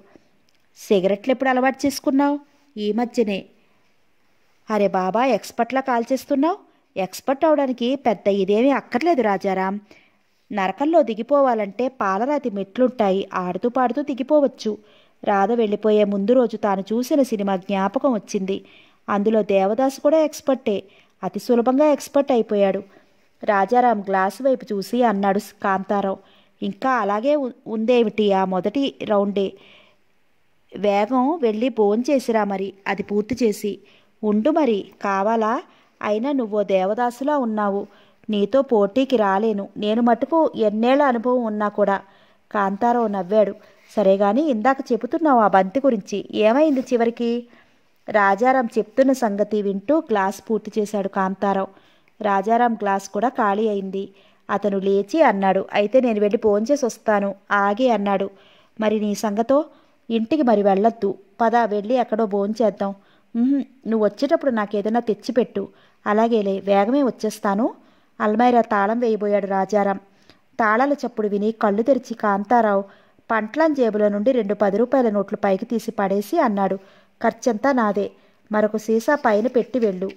సిగరెట్లు ఎప్పుడు అలవాటు చేసుకున్నావు ఈ మధ్యనే అరే బాబా ఎక్స్పర్ట్లా కాల్ చేస్తున్నావు ఎక్స్పర్ట్ అవడానికి పెద్ద ఇదేమీ అక్కర్లేదు రాజారాం నరకంలో దిగిపోవాలంటే పాలరాతి మెట్లుంటాయి ఆడుతూ పాడుతూ దిగిపోవచ్చు రాధ వెళ్ళిపోయే ముందు రోజు తాను చూసిన సినిమా జ్ఞాపకం వచ్చింది అందులో దేవదాస్ కూడా ఎక్స్పర్టే అతి సులభంగా ఎక్స్పర్ట్ అయిపోయాడు రాజారాం గ్లాసు వైపు చూసి అన్నాడు కాంతారావు ఇంకా అలాగే ఉందేమిటి ఆ మొదటి రౌండే వేగం వెళ్ళి భోంచేసిరా మరి అది పూర్తి చేసి ఉండు మరి కావాలా అయినా నువ్వు దేవదాసులా ఉన్నావు నీతో పోటీకి రాలేను నేను మటుకు ఎన్నేళ్ల అనుభవం ఉన్నా కూడా కాంతారావు నవ్వాడు సరేగాని ఇందాక చెబుతున్నావు ఆ బంతి గురించి ఏమైంది చివరికి రాజారాం చెప్తున్న సంగతి వింటూ గ్లాస్ పూర్తి చేశాడు కాంతారావు రాజారాం గ్లాస్ కూడా ఖాళీ అయింది అతను లేచి అన్నాడు అయితే నేను వెళ్ళి ఫోన్ చేసి వస్తాను ఆగి అన్నాడు మరి నీ సంగతో ఇంటికి మరి వెళ్ళొద్దు పద వెళ్ళి ఎక్కడో భోంచేద్దాం నువ్వు వచ్చేటప్పుడు నాకేదన్నా తెచ్చిపెట్టు అలాగేలే వేగమే వచ్చేస్తాను అల్మైరా తాళం వేయబోయాడు రాజారాం తాళాల చప్పుడు విని కళ్ళు తెరిచి కాంతారావు పంట్లం జేబుల నుండి రెండు పది రూపాయల నోట్లు పైకి తీసి పడేసి అన్నాడు ఖర్చంతా నాదే మరొక సీసా పైన పెట్టి వెళ్ళు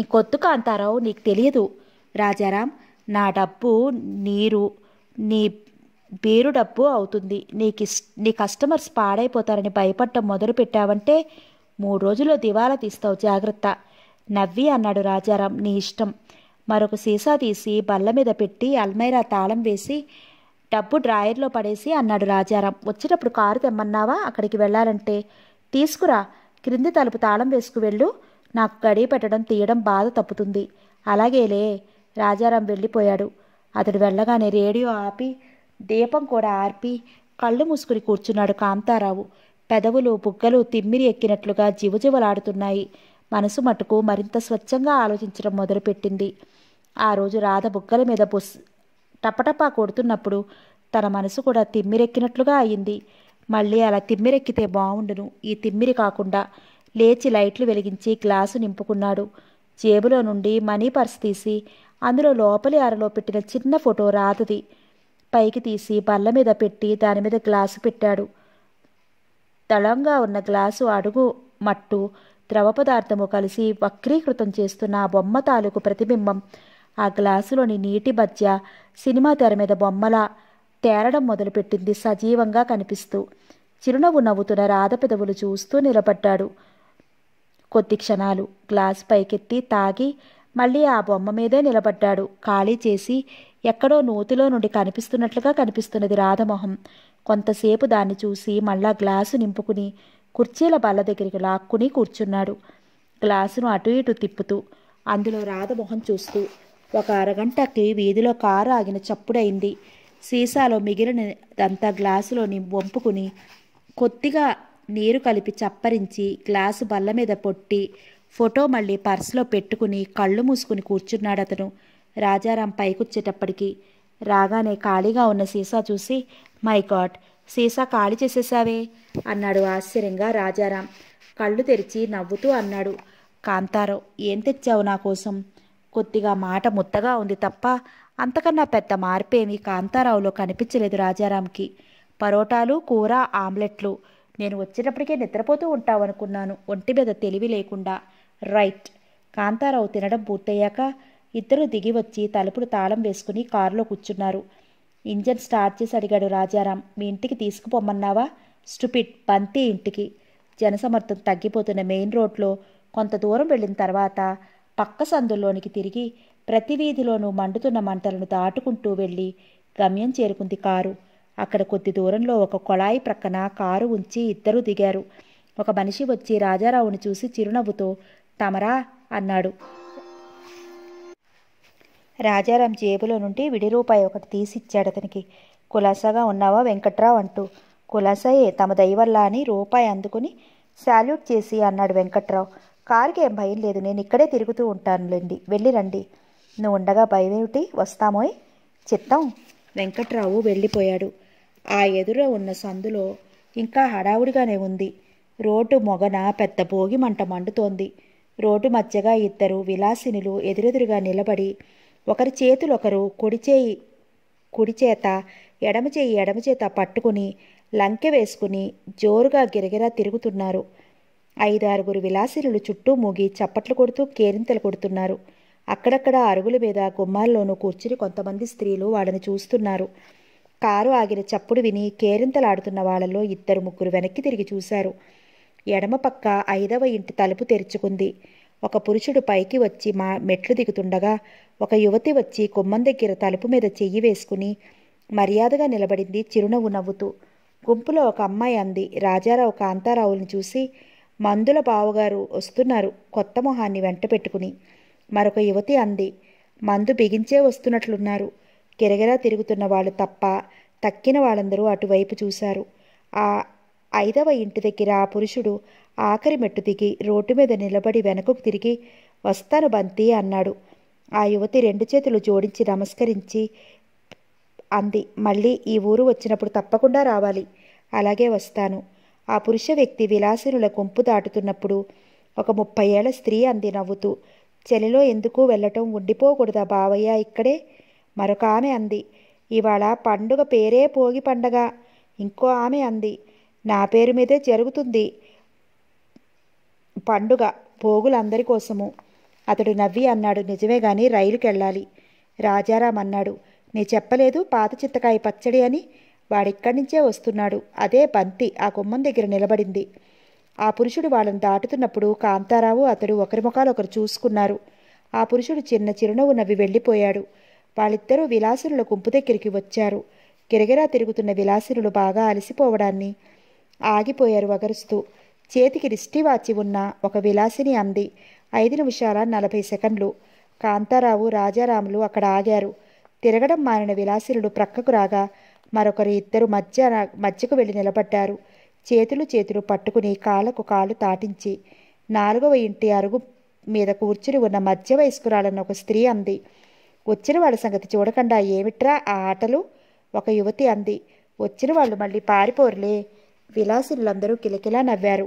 ఈ కొత్తు కాంతారావు నీకు తెలియదు రాజారాం నా డబ్బు నీరు నీ డబ్బు అవుతుంది నీకు నీ కస్టమర్స్ పాడైపోతారని భయపడటం మొదలు పెట్టావంటే మూడు రోజుల్లో దివాలా తీస్తావు జాగ్రత్త నవ్వి అన్నాడు రాజారాం నీ ఇష్టం మరొక సీసా తీసి బల్ల మీద పెట్టి అల్మైరా తాళం వేసి డబ్బు డ్రాయర్లో పడేసి అన్నాడు రాజారాం వచ్చేటప్పుడు కారు తెమ్మన్నావా అక్కడికి వెళ్ళాలంటే తీసుకురా క్రింది తలుపు తాళం వేసుకు వెళ్ళు నాకు గడి పెట్టడం తీయడం బాధ తప్పుతుంది అలాగేలే రాజారాం వెళ్ళిపోయాడు అతడు వెళ్ళగానే రేడియో ఆపి దీపం కూడా ఆర్పి కళ్ళు మూసుకుని కూర్చున్నాడు కాంతారావు పెదవులు బుగ్గలు తిమ్మిరి ఎక్కినట్లుగా జివజివలాడుతున్నాయి మనసు మటుకు మరింత స్వచ్ఛంగా ఆలోచించడం మొదలుపెట్టింది ఆ రోజు రాధ బుగ్గల మీద బుస్ టపటపా కొడుతున్నప్పుడు తన మనసు కూడా తిమ్మిరెక్కినట్లుగా అయింది మళ్ళీ అలా తిమ్మిరెక్కితే బాగుండును ఈ తిమ్మిరి కాకుండా లేచి లైట్లు వెలిగించి గ్లాసు నింపుకున్నాడు జేబులో నుండి మనీ పర్స్ తీసి అందులో లోపలి అరలో పెట్టిన చిన్న ఫోటో రాధది పైకి తీసి బల్ల మీద పెట్టి దాని మీద గ్లాసు పెట్టాడు దళంగా ఉన్న గ్లాసు అడుగు మట్టు ద్రవ పదార్థము కలిసి వక్రీకృతం చేస్తున్న ఆ బొమ్మ తాలూకు ప్రతిబింబం ఆ గ్లాసులోని నీటి మధ్య సినిమా తెర మీద బొమ్మల తేరడం మొదలుపెట్టింది సజీవంగా కనిపిస్తూ చిరునవ్వు నవ్వుతున్న రాధ పెదవులు చూస్తూ నిలబడ్డాడు కొద్ది క్షణాలు గ్లాస్ పైకెత్తి తాగి మళ్ళీ ఆ బొమ్మ మీదే నిలబడ్డాడు ఖాళీ చేసి ఎక్కడో నూతిలో నుండి కనిపిస్తున్నట్లుగా కనిపిస్తున్నది రాధమొహం కొంతసేపు దాన్ని చూసి మళ్ళా గ్లాసు నింపుకుని కుర్చీల బల్ల దగ్గరికి లాక్కుని కూర్చున్నాడు గ్లాసును అటు ఇటు తిప్పుతూ అందులో రాధమోహన్ చూస్తూ ఒక అరగంటకి వీధిలో కారు ఆగిన చప్పుడైంది సీసాలో మిగిలినదంతా గ్లాసులోని వంపుకుని కొద్దిగా నీరు కలిపి చప్పరించి గ్లాసు బల్ల మీద పొట్టి ఫోటో మళ్ళీ పర్సులో పెట్టుకుని కళ్ళు మూసుకుని కూర్చున్నాడు అతను రాజారాం పైకొచ్చేటప్పటికి రాగానే ఖాళీగా ఉన్న సీసా చూసి మై గాడ్ సీసా ఖాళీ చేసేసావే అన్నాడు ఆశ్చర్యంగా రాజారాం కళ్ళు తెరిచి నవ్వుతూ అన్నాడు కాంతారావు ఏం తెచ్చావు నా కోసం కొద్దిగా మాట ముత్తగా ఉంది తప్ప అంతకన్నా పెద్ద మార్పేమి కాంతారావులో కనిపించలేదు రాజారాంకి పరోటాలు కూర ఆమ్లెట్లు నేను వచ్చేటప్పటికే నిద్రపోతూ ఉంటావనుకున్నాను ఒంటి మీద తెలివి లేకుండా రైట్ కాంతారావు తినడం పూర్తయ్యాక ఇద్దరు దిగి వచ్చి తలుపులు తాళం వేసుకుని కారులో కూర్చున్నారు ఇంజన్ స్టార్ట్ చేసి అడిగాడు రాజారాం మీ ఇంటికి తీసుకుపోమన్నావా స్టూపిడ్ బంతి ఇంటికి జనసమర్థం తగ్గిపోతున్న మెయిన్ రోడ్లో కొంత దూరం వెళ్ళిన తర్వాత పక్క సందుల్లోనికి తిరిగి ప్రతి వీధిలోనూ మండుతున్న మంటలను దాటుకుంటూ వెళ్ళి గమ్యం చేరుకుంది కారు అక్కడ కొద్ది దూరంలో ఒక కొళాయి ప్రక్కన కారు ఉంచి ఇద్దరూ దిగారు ఒక మనిషి వచ్చి రాజారావుని చూసి చిరునవ్వుతో తమరా అన్నాడు రాజారాం జేబులో నుండి విడి రూపాయి ఒకటి తీసిచ్చాడు అతనికి కులాసాగా ఉన్నావా వెంకట్రావు అంటూ కులాసాయే తమ దయవల్ల అని రూపాయి అందుకుని శాల్యూట్ చేసి అన్నాడు వెంకట్రావు కారుకి ఏం భయం లేదు నేను ఇక్కడే తిరుగుతూ ఉంటానులేండి వెళ్ళి రండి నువ్వు ఉండగా భయం ఏమిటి వస్తామోయ్ చిత్తం వెంకట్రావు వెళ్ళిపోయాడు ఆ ఎదురు ఉన్న సందులో ఇంకా హడావుడిగానే ఉంది రోడ్డు మొగన పెద్ద భోగి మంట మండుతోంది రోడ్డు మధ్యగా ఇద్దరు విలాసినులు ఎదురెదురుగా నిలబడి ఒకరి చేతులొకరు కుడిచేయి కుడిచేత ఎడమ చేయి ఎడమ చేత పట్టుకుని లంకె వేసుకుని జోరుగా గిరగిరా తిరుగుతున్నారు ఐదు ఆరుగురు విలాసినులు చుట్టూ మూగి చప్పట్లు కొడుతూ కేరింతలు కొడుతున్నారు అక్కడక్కడ అరుగుల మీద గుమ్మాల్లోనూ కూర్చుని కొంతమంది స్త్రీలు వాళ్ళని చూస్తున్నారు కారు ఆగిన చప్పుడు విని కేరింతలాడుతున్న వాళ్ళలో ఇద్దరు ముగ్గురు వెనక్కి తిరిగి చూశారు ఎడమ పక్క ఐదవ ఇంటి తలుపు తెరుచుకుంది ఒక పురుషుడు పైకి వచ్చి మా మెట్లు దిగుతుండగా ఒక యువతి వచ్చి కుమ్మం దగ్గర తలుపు మీద చెయ్యి వేసుకుని మర్యాదగా నిలబడింది చిరునవ్వు నవ్వుతూ గుంపులో ఒక అమ్మాయి అంది రాజారావు కాంతారావుని చూసి మందుల బావగారు వస్తున్నారు కొత్త మొహాన్ని వెంట పెట్టుకుని మరొక యువతి అంది మందు బిగించే వస్తున్నట్లున్నారు కిరగిరా తిరుగుతున్న వాళ్ళు తప్ప తక్కిన వాళ్ళందరూ అటువైపు చూశారు ఆ ఐదవ ఇంటి దగ్గర ఆ పురుషుడు ఆఖరి మెట్టు దిగి రోడ్డు మీద నిలబడి వెనకకు తిరిగి వస్తాను బంతి అన్నాడు ఆ యువతి రెండు చేతులు జోడించి నమస్కరించి అంది మళ్ళీ ఈ ఊరు వచ్చినప్పుడు తప్పకుండా రావాలి అలాగే వస్తాను ఆ పురుష వ్యక్తి విలాసినుల గుంపు దాటుతున్నప్పుడు ఒక ముప్పై ఏళ్ల స్త్రీ అంది నవ్వుతూ చెలిలో ఎందుకు వెళ్ళటం ఉండిపోకూడదా బావయ్య ఇక్కడే మరొక ఆమె అంది ఇవాళ పండుగ పేరే పోగి పండగ ఇంకో ఆమె అంది నా పేరు మీదే జరుగుతుంది పండుగ భోగులందరి కోసము అతడు నవ్వి అన్నాడు నిజమే గాని రైలుకెళ్ళాలి రాజారాం అన్నాడు నీ చెప్పలేదు పాత చిత్తకాయ పచ్చడి అని వాడిక్కడి నుంచే వస్తున్నాడు అదే బంతి ఆ గుమ్మం దగ్గర నిలబడింది ఆ పురుషుడు వాళ్ళని దాటుతున్నప్పుడు కాంతారావు అతడు ఒకరి ముఖాలు ఒకరు చూసుకున్నారు ఆ పురుషుడు చిన్న చిరునవ్వు నవ్వి వెళ్ళిపోయాడు వాళ్ళిద్దరూ విలాసునుల గుంపు దగ్గరికి వచ్చారు గిరగిరా తిరుగుతున్న విలాసినులు బాగా అలసిపోవడాన్ని ఆగిపోయారు వగరుస్తూ చేతికి వాచి ఉన్న ఒక విలాసిని అంది ఐదు నిమిషాల నలభై సెకండ్లు కాంతారావు రాజారాములు అక్కడ ఆగారు తిరగడం మారిన విలాసినుడు ప్రక్కకు రాగా మరొకరు ఇద్దరు మధ్య మధ్యకు వెళ్ళి నిలబడ్డారు చేతులు చేతులు పట్టుకుని కాళ్ళకు కాళ్ళు తాటించి నాలుగవ ఇంటి అరుగు మీద కూర్చుని ఉన్న మధ్య వయస్కురాలన్న ఒక స్త్రీ అంది వచ్చిన వాళ్ళ సంగతి చూడకుండా ఏమిట్రా ఆ ఆటలు ఒక యువతి అంది వచ్చిన వాళ్ళు మళ్ళీ పారిపోరులే విలాసులందరూ కిలకిలా నవ్వారు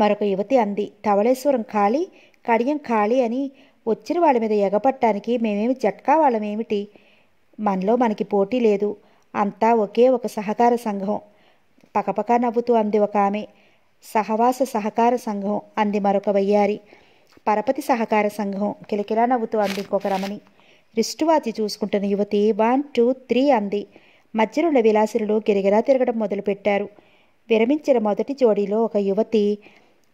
మరొక యువతి అంది ధవళేశ్వరం ఖాళీ కడియం ఖాళీ అని వచ్చిన వాళ్ళ మీద ఎగపట్టడానికి మేమేమి జట్కా వాళ్ళమేమిటి మనలో మనకి పోటీ లేదు అంతా ఒకే ఒక సహకార సంఘం పకపక నవ్వుతూ అంది ఒక ఆమె సహవాస సహకార సంఘం అంది మరొక వయ్యారి పరపతి సహకార సంఘం కిలకిలా నవ్వుతూ అంది ఇంకొక రమణి రిస్టువాచి చూసుకుంటున్న యువతి వన్ టూ త్రీ అంది మధ్యనుల విలాసులు గిరిగిరా తిరగడం మొదలుపెట్టారు విరమించిన మొదటి జోడీలో ఒక యువతి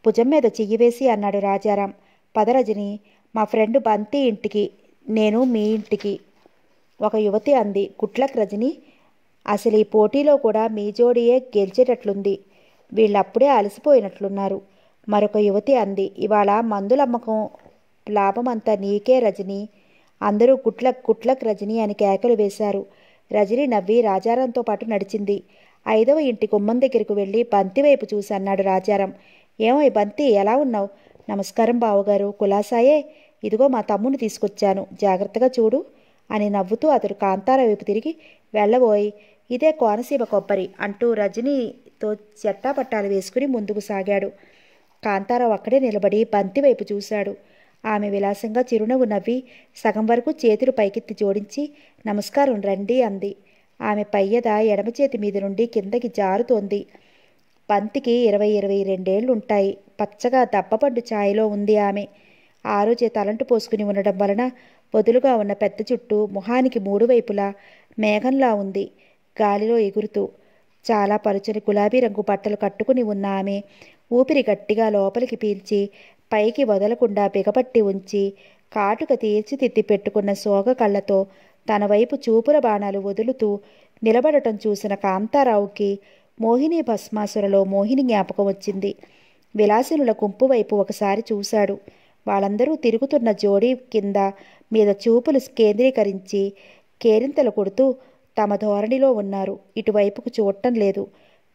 భుజం మీద చెయ్యి వేసి అన్నాడు రాజారాం పదరజని మా ఫ్రెండ్ బంతి ఇంటికి నేను మీ ఇంటికి ఒక యువతి అంది కుట్లక్ రజని అసలు ఈ పోటీలో కూడా మీ జోడీయే గెలిచేటట్లుంది వీళ్ళప్పుడే అలసిపోయినట్లున్నారు మరొక యువతి అంది ఇవాళ మందులమ్మకం లాభమంతా నీకే రజని అందరూ గుట్లక్ కుట్లక్ రజని అని కేకలు వేశారు రజని నవ్వి రాజారంతో పాటు నడిచింది ఐదవ ఇంటి గుమ్మం దగ్గరకు వెళ్ళి బంతి వైపు చూసి అన్నాడు రాజారం ఏమై బంతి ఎలా ఉన్నావు నమస్కారం బావగారు కులాసాయే ఇదిగో మా తమ్ముని తీసుకొచ్చాను జాగ్రత్తగా చూడు అని నవ్వుతూ అతడు కాంతార వైపు తిరిగి వెళ్ళబోయి ఇదే కోనసీమ కొబ్బరి అంటూ రజనీతో చెట్టాపట్టాలు వేసుకుని ముందుకు సాగాడు కాంతారావు అక్కడే నిలబడి బంతి వైపు చూశాడు ఆమె విలాసంగా చిరునవ్వు నవ్వి సగం వరకు చేతులు పైకెత్తి జోడించి నమస్కారం రండి అంది ఆమె పయ్యద ఎడమ చేతి మీద నుండి కిందకి జారుతోంది పంతికి ఇరవై ఇరవై రెండేళ్లుంటాయి పచ్చగా దప్పపండు ఛాయలో ఉంది ఆమె ఆ రోజే తలంటు పోసుకుని ఉండడం వలన వదులుగా ఉన్న పెద్ద చుట్టూ ముఖానికి మూడు వైపులా మేఘంలా ఉంది గాలిలో ఎగురుతూ చాలా పలుచని గులాబీ రంగు బట్టలు కట్టుకుని ఉన్న ఆమె ఊపిరి గట్టిగా లోపలికి పీల్చి పైకి వదలకుండా బిగపట్టి ఉంచి కాటుక తీర్చిదిద్ది పెట్టుకున్న సోగ కళ్ళతో తన వైపు చూపుల బాణాలు వదులుతూ నిలబడటం చూసిన కాంతారావుకి మోహిని భస్మాసురలో మోహిని జ్ఞాపకం వచ్చింది విలాసినుల గుంపు వైపు ఒకసారి చూశాడు వాళ్ళందరూ తిరుగుతున్న జోడీ కింద మీద చూపులు కేంద్రీకరించి కేరింతలు కొడుతూ తమ ధోరణిలో ఉన్నారు ఇటువైపుకు చూడటం లేదు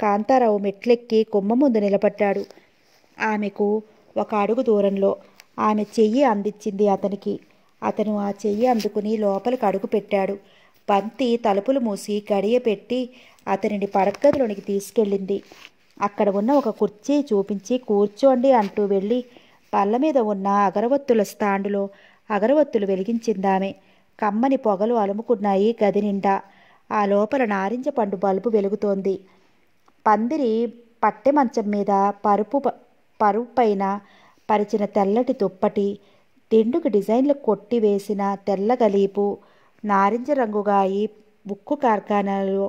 కాంతారావు మెట్లెక్కి కుమ్మ ముందు నిలబడ్డాడు ఆమెకు ఒక అడుగు దూరంలో ఆమె చెయ్యి అందించింది అతనికి అతను ఆ చెయ్యి అందుకుని లోపలికి అడుగు పెట్టాడు బంతి తలుపులు మూసి గడియ పెట్టి అతనిని పడగదిలోనికి తీసుకెళ్ళింది అక్కడ ఉన్న ఒక కుర్చీ చూపించి కూర్చోండి అంటూ వెళ్ళి పళ్ళ మీద ఉన్న అగరవత్తుల స్టాండులో అగరవత్తులు వెలిగించిందామె కమ్మని పొగలు అలుముకున్నాయి గది నిండా ఆ లోపల నారింజ పండు బల్బు వెలుగుతోంది పందిరి పట్టె మంచం మీద పరుపు పరువు పైన పరిచిన తెల్లటి దుప్పటి దిండుకు డిజైన్లు కొట్టివేసిన తెల్ల గలీపు నారింజ అయి ఉక్కు కార్ఖానాలో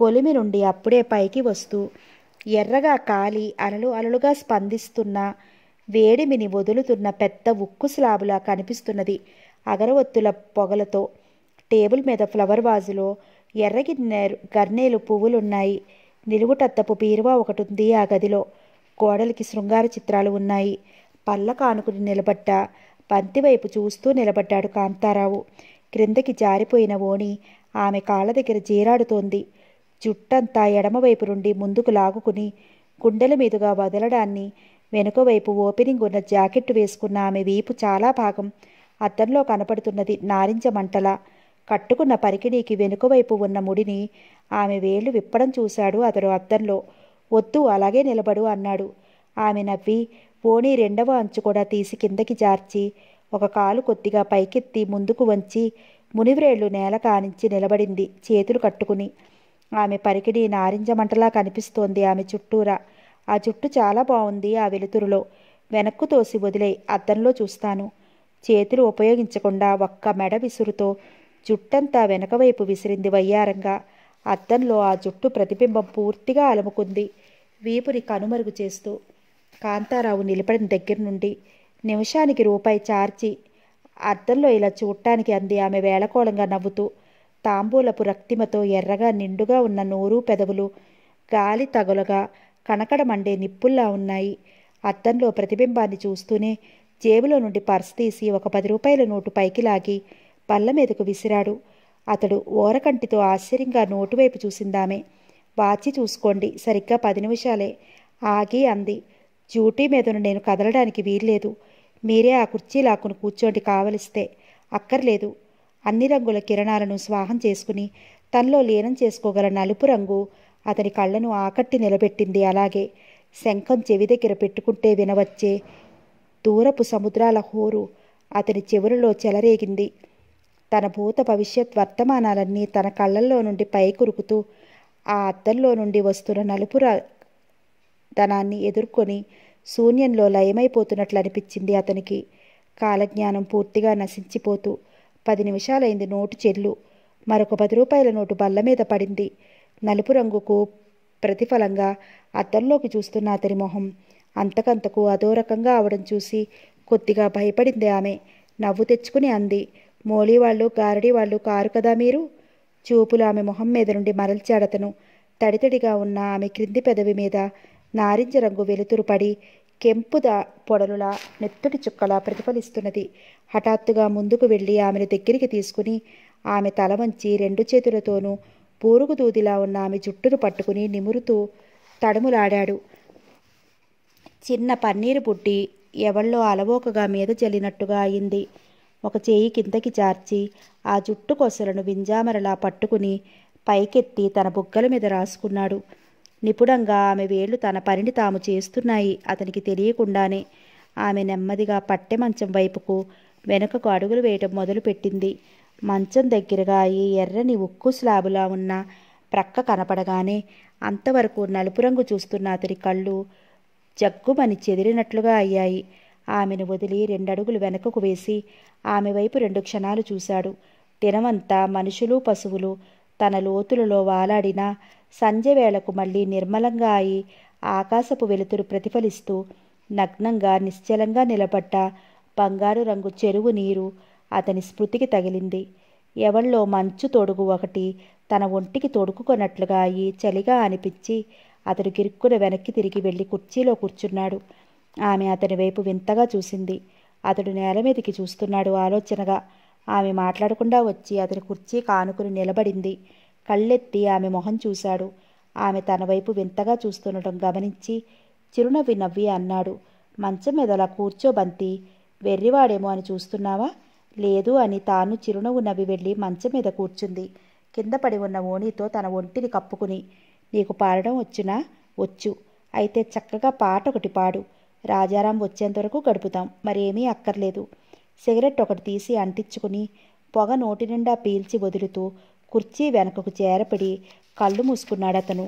కొలిమి నుండి అప్పుడే పైకి వస్తూ ఎర్రగా కాలి అనలు అలలుగా స్పందిస్తున్న వేడిమిని వదులుతున్న పెద్ద ఉక్కు స్లాబులా కనిపిస్తున్నది అగరవత్తుల పొగలతో టేబుల్ మీద ఫ్లవర్ వాజులో ఎర్రగిన్నె గర్నేలు పువ్వులున్నాయి నిలువుటత్తపు బీరువా ఒకటి ఉంది ఆ గదిలో గోడలకి శృంగార చిత్రాలు ఉన్నాయి పళ్ళ కానుకుని నిలబట్ట పంతివైపు చూస్తూ నిలబడ్డాడు కాంతారావు క్రిందకి జారిపోయిన ఓణి ఆమె కాళ్ళ దగ్గర జీరాడుతోంది జుట్టంతా ఎడమవైపు నుండి ముందుకు లాగుకుని గుండెల మీదుగా వదలడాన్ని వెనుకవైపు ఓపెనింగ్ ఉన్న జాకెట్ వేసుకున్న ఆమె వీపు చాలా భాగం అద్దంలో కనపడుతున్నది నారింజ మంటల కట్టుకున్న పరికిణీకి వెనుకవైపు ఉన్న ముడిని ఆమె వేళ్లు విప్పడం చూశాడు అతడు అద్దంలో వద్దు అలాగే నిలబడు అన్నాడు ఆమె నవ్వి పోనీ రెండవ అంచు కూడా తీసి కిందకి జార్చి ఒక కాలు కొద్దిగా పైకెత్తి ముందుకు వంచి మునివ్రేళ్లు నేల కానించి నిలబడింది చేతులు కట్టుకుని ఆమె పరికిడి నారింజ మంటలా కనిపిస్తోంది ఆమె చుట్టూరా ఆ జుట్టు చాలా బాగుంది ఆ వెలుతురులో వెనక్కు తోసి వదిలే అద్దంలో చూస్తాను చేతులు ఉపయోగించకుండా ఒక్క మెడ విసురుతో జుట్టంతా వెనకవైపు విసిరింది వయ్యారంగా అద్దంలో ఆ జుట్టు ప్రతిబింబం పూర్తిగా అలముకుంది వీపుని కనుమరుగు చేస్తూ కాంతారావు నిలబడిన దగ్గర నుండి నిమిషానికి రూపాయి చార్చి అద్దంలో ఇలా చూడటానికి అంది ఆమె వేలకోళంగా నవ్వుతూ తాంబూలపు రక్తిమతో ఎర్రగా నిండుగా ఉన్న నోరు పెదవులు గాలి తగులగా కనకడమండే నిప్పుల్లా ఉన్నాయి అద్దంలో ప్రతిబింబాన్ని చూస్తూనే జేబులో నుండి పర్స్ తీసి ఒక పది రూపాయల నోటు పైకి లాగి పళ్ళ మీదకు విసిరాడు అతడు ఓరకంటితో ఆశ్చర్యంగా నోటువైపు చూసిందామే వాచి చూసుకోండి సరిగ్గా పది నిమిషాలే ఆగి అంది డ్యూటీ మీదను నేను కదలడానికి వీల్లేదు మీరే ఆ కుర్చీలాకును కూర్చోండి కావలిస్తే అక్కర్లేదు అన్ని రంగుల కిరణాలను స్వాహం చేసుకుని తనలో లీనం చేసుకోగల నలుపు రంగు అతని కళ్ళను ఆకట్టి నిలబెట్టింది అలాగే శంఖం చెవి దగ్గర పెట్టుకుంటే వినవచ్చే దూరపు సముద్రాల హోరు అతని చెవులలో చెలరేగింది తన భూత భవిష్యత్ వర్తమానాలన్నీ తన కళ్ళల్లో నుండి పైకురుకుతూ ఆ అద్దంలో నుండి వస్తున్న నలుపు ధనాన్ని ఎదుర్కొని శూన్యంలో లయమైపోతున్నట్లు అనిపించింది అతనికి కాలజ్ఞానం పూర్తిగా నశించిపోతూ పది నిమిషాలైంది నోటు చెల్లు మరొక పది రూపాయల నోటు బల్ల మీద పడింది నలుపు రంగుకు ప్రతిఫలంగా అద్దంలోకి చూస్తున్న అతని మొహం అంతకంతకు అదో రకంగా అవడం చూసి కొద్దిగా భయపడింది ఆమె నవ్వు తెచ్చుకుని అంది మోలీ వాళ్ళు గారడి వాళ్ళు కారు కదా మీరు చూపులు ఆమె మొహం మీద నుండి మరల్చాడతను తడితడిగా ఉన్న ఆమె క్రింది పెదవి మీద నారింజ రంగు వెలుతురు పడి కెంపుద పొడలులా నెత్తుటి చుక్కలా ప్రతిఫలిస్తున్నది హఠాత్తుగా ముందుకు వెళ్ళి ఆమెను దగ్గరికి తీసుకుని ఆమె తల వంచి రెండు చేతులతోనూ పూరుగు దూదిలా ఉన్న ఆమె జుట్టును పట్టుకుని నిమురుతూ తడుములాడాడు చిన్న పన్నీరు బుడ్డి ఎవళ్ళో అలవోకగా మీద జల్లినట్టుగా అయింది ఒక చేయి కిందకి జార్చి ఆ జుట్టు కొసలను వింజామరలా పట్టుకుని పైకెత్తి తన బుగ్గల మీద రాసుకున్నాడు నిపుణంగా ఆమె వేళ్లు తన పనిని తాము చేస్తున్నాయి అతనికి తెలియకుండానే ఆమె నెమ్మదిగా పట్టె మంచం వైపుకు వెనుకకు అడుగులు వేయటం మొదలుపెట్టింది మంచం దగ్గరగా ఈ ఎర్రని ఉక్కు స్లాబులా ఉన్న ప్రక్క కనపడగానే అంతవరకు నలుపు రంగు చూస్తున్న అతడి కళ్ళు జగ్గుమని చెదిరినట్లుగా అయ్యాయి ఆమెను వదిలి రెండడుగులు వెనకకు వేసి ఆమె వైపు రెండు క్షణాలు చూశాడు దినమంతా మనుషులు పశువులు తన లోతులలో వాలాడిన వేళకు మళ్ళీ నిర్మలంగా అయి ఆకాశపు వెలుతురు ప్రతిఫలిస్తూ నగ్నంగా నిశ్చలంగా నిలబడ్డ బంగారు రంగు చెరువు నీరు అతని స్మృతికి తగిలింది ఎవళ్ళో మంచు తొడుగు ఒకటి తన ఒంటికి తొడుకుకొన్నట్లుగా అయి చలిగా అనిపించి అతడు గిరుక్కున వెనక్కి తిరిగి వెళ్ళి కుర్చీలో కూర్చున్నాడు ఆమె అతని వైపు వింతగా చూసింది అతడు నేల మీదకి చూస్తున్నాడు ఆలోచనగా ఆమె మాట్లాడకుండా వచ్చి అతని కుర్చీ కానుకుని నిలబడింది కళ్ళెత్తి ఆమె మొహం చూశాడు ఆమె తన వైపు వింతగా చూస్తుండటం గమనించి చిరునవ్వి నవ్వి అన్నాడు మంచం మీద అలా కూర్చో బంతి వెర్రివాడేమో అని చూస్తున్నావా లేదు అని తాను చిరునవ్వు నవ్వి వెళ్ళి మంచం మీద కూర్చుంది కింద పడి ఉన్న ఓణితో తన ఒంటిని కప్పుకుని నీకు పాడడం వచ్చునా వచ్చు అయితే చక్కగా పాట ఒకటి పాడు రాజారాం వచ్చేంతవరకు గడుపుతాం మరేమీ అక్కర్లేదు సిగరెట్ ఒకటి తీసి అంటించుకుని పొగ నోటి నిండా పీల్చి వదులుతూ కుర్చీ వెనకకు చేరపడి కళ్ళు మూసుకున్నాడతను